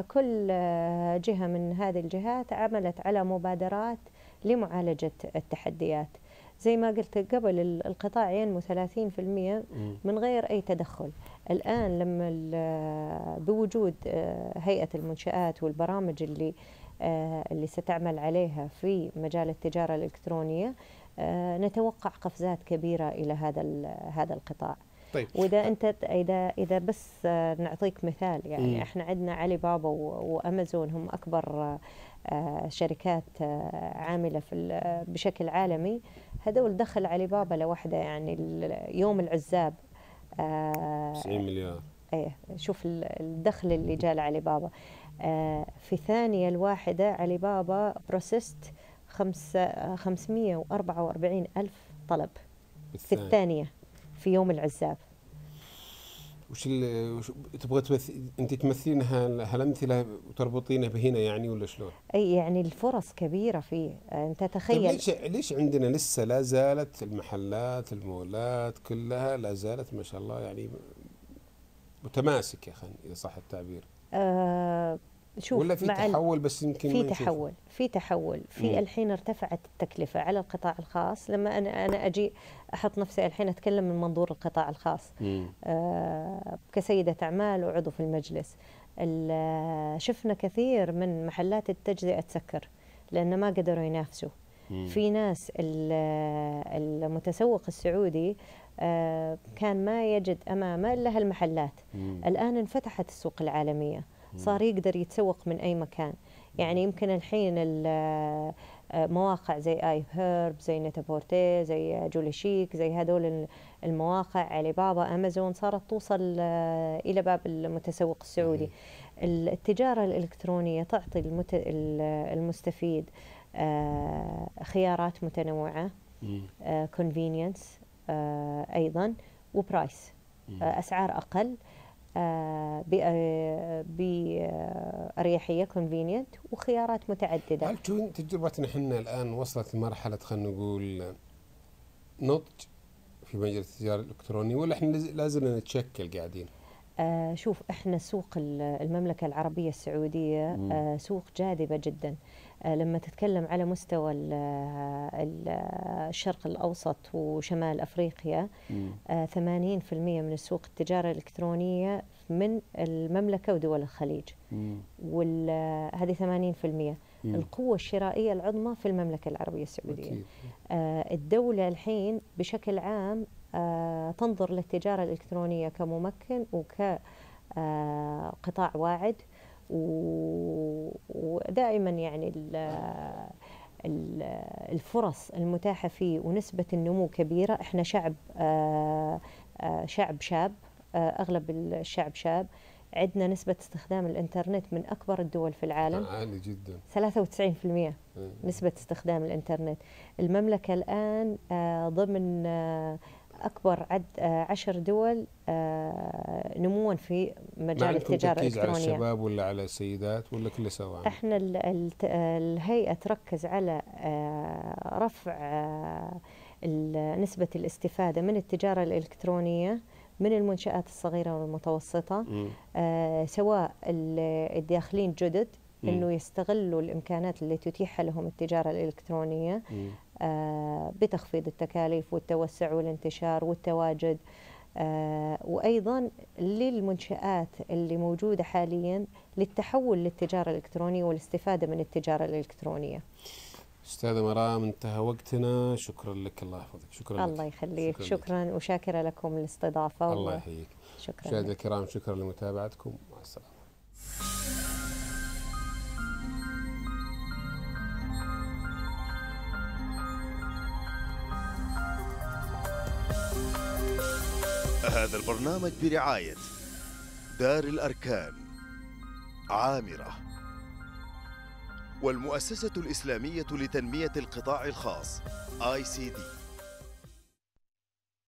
كل جهة من هذه الجهات عملت على مبادرات لمعالجة التحديات زي ما قلت قبل القطاع ينمو 30% من غير أي تدخل الآن لما بوجود آه، هيئة المنشآت والبرامج اللي آه، اللي ستعمل عليها في مجال التجارة الإلكترونية آه، نتوقع قفزات كبيرة إلى هذا هذا القطاع طيب. واذا انت اذا اذا بس نعطيك مثال يعني م. احنا عندنا علي بابا وامازون هم اكبر شركات عامله في بشكل عالمي هذول دخل علي بابا لوحده يعني يوم العزاب 90 آه، مليار ايه شوف الدخل اللي جاء لعلي بابا آه، في ثانية الواحدة علي بابا بروسست 544 ألف طلب في الثانية في يوم العزاب وش اللي تبغى تمثل انت تمثلين هالامثله وتربطينها بهنا يعني ولا شلون؟ اي يعني الفرص كبيره فيه آه، انت طيب، تخيل ليش ليش عندنا لسه لا زالت المحلات المولات كلها لا زالت ما شاء الله يعني متماسكه خلينا اذا صح التعبير. آه شوف ولا في تحول بس يمكن في تحول في تحول في الحين ارتفعت التكلفه على القطاع الخاص لما انا انا اجي احط نفسي الحين اتكلم من منظور القطاع الخاص آه كسيده اعمال وعضو في المجلس شفنا كثير من محلات التجزئه تسكر لان ما قدروا ينافسوا في ناس المتسوق السعودي آه، كان ما يجد امامه الا هالمحلات الان انفتحت السوق العالميه صار يقدر يتسوق من أي مكان يعني يمكن الحين آه، مواقع زي اي هيرب زي بورتي زي جولي شيك زي هذول المواقع علي بابا امازون صارت توصل آه، الى باب المتسوق السعودي التجاره الالكترونيه تعطي المت... المستفيد آه، خيارات متنوعه كونفينينس ايضا وبرايس اسعار اقل آه، آه، بأريحية كونفينينت وخيارات متعددة هل تجربتنا احنا الآن وصلت لمرحلة خلينا نقول نضج في مجال التجارة الإلكترونية ولا احنا لازلنا نتشكل قاعدين؟ آه شوف احنا سوق المملكة العربية السعودية آه سوق جاذبة جدا آه، لما تتكلم على مستوى آه، آه، الشرق الأوسط وشمال أفريقيا مم. 80% من سوق التجارة الإلكترونية من المملكة ودول الخليج وهذه 80% مم. القوة الشرائية العظمى في المملكة العربية السعودية الدولة الحين بشكل عام تنظر للتجارة الإلكترونية كممكن وكقطاع واعد ودائما يعني الفرص المتاحة فيه ونسبة النمو كبيرة احنا شعب آه، آه، شعب شاب آه، أغلب الشعب شاب عندنا نسبة استخدام الإنترنت من أكبر الدول في العالم عالي جدا 93% إيه. نسبة استخدام الإنترنت المملكة الآن ضمن أكبر عد آه، عشر دول آه، نموا في مجال التجارة الإلكترونية على الشباب ولا على السيدات ولا كله سواء؟ احنا الهيئة تركز على آه، رفع نسبة الاستفادة من التجارة الإلكترونية من المنشآت الصغيرة والمتوسطة سواء الداخلين جدد انه يستغلوا الامكانات اللي تتيحها لهم التجاره الالكترونيه آه، بتخفيض التكاليف والتوسع والانتشار والتواجد آه، وأيضا للمنشآت اللي موجودة حاليا للتحول للتجارة الإلكترونية والاستفادة من التجارة الإلكترونية أستاذة مرام انتهى وقتنا شكرا لك الله يحفظك شكرا الله لك. يخليك شكرا, شكرا لك. وشاكرة لكم الاستضافة الله يحييك شكرا مشاهدينا الكرام شكرا لمتابعتكم مع السلامة هذا البرنامج برعاية دار الأركان عامرة والمؤسسة الإسلامية لتنمية القطاع الخاص آي سي دي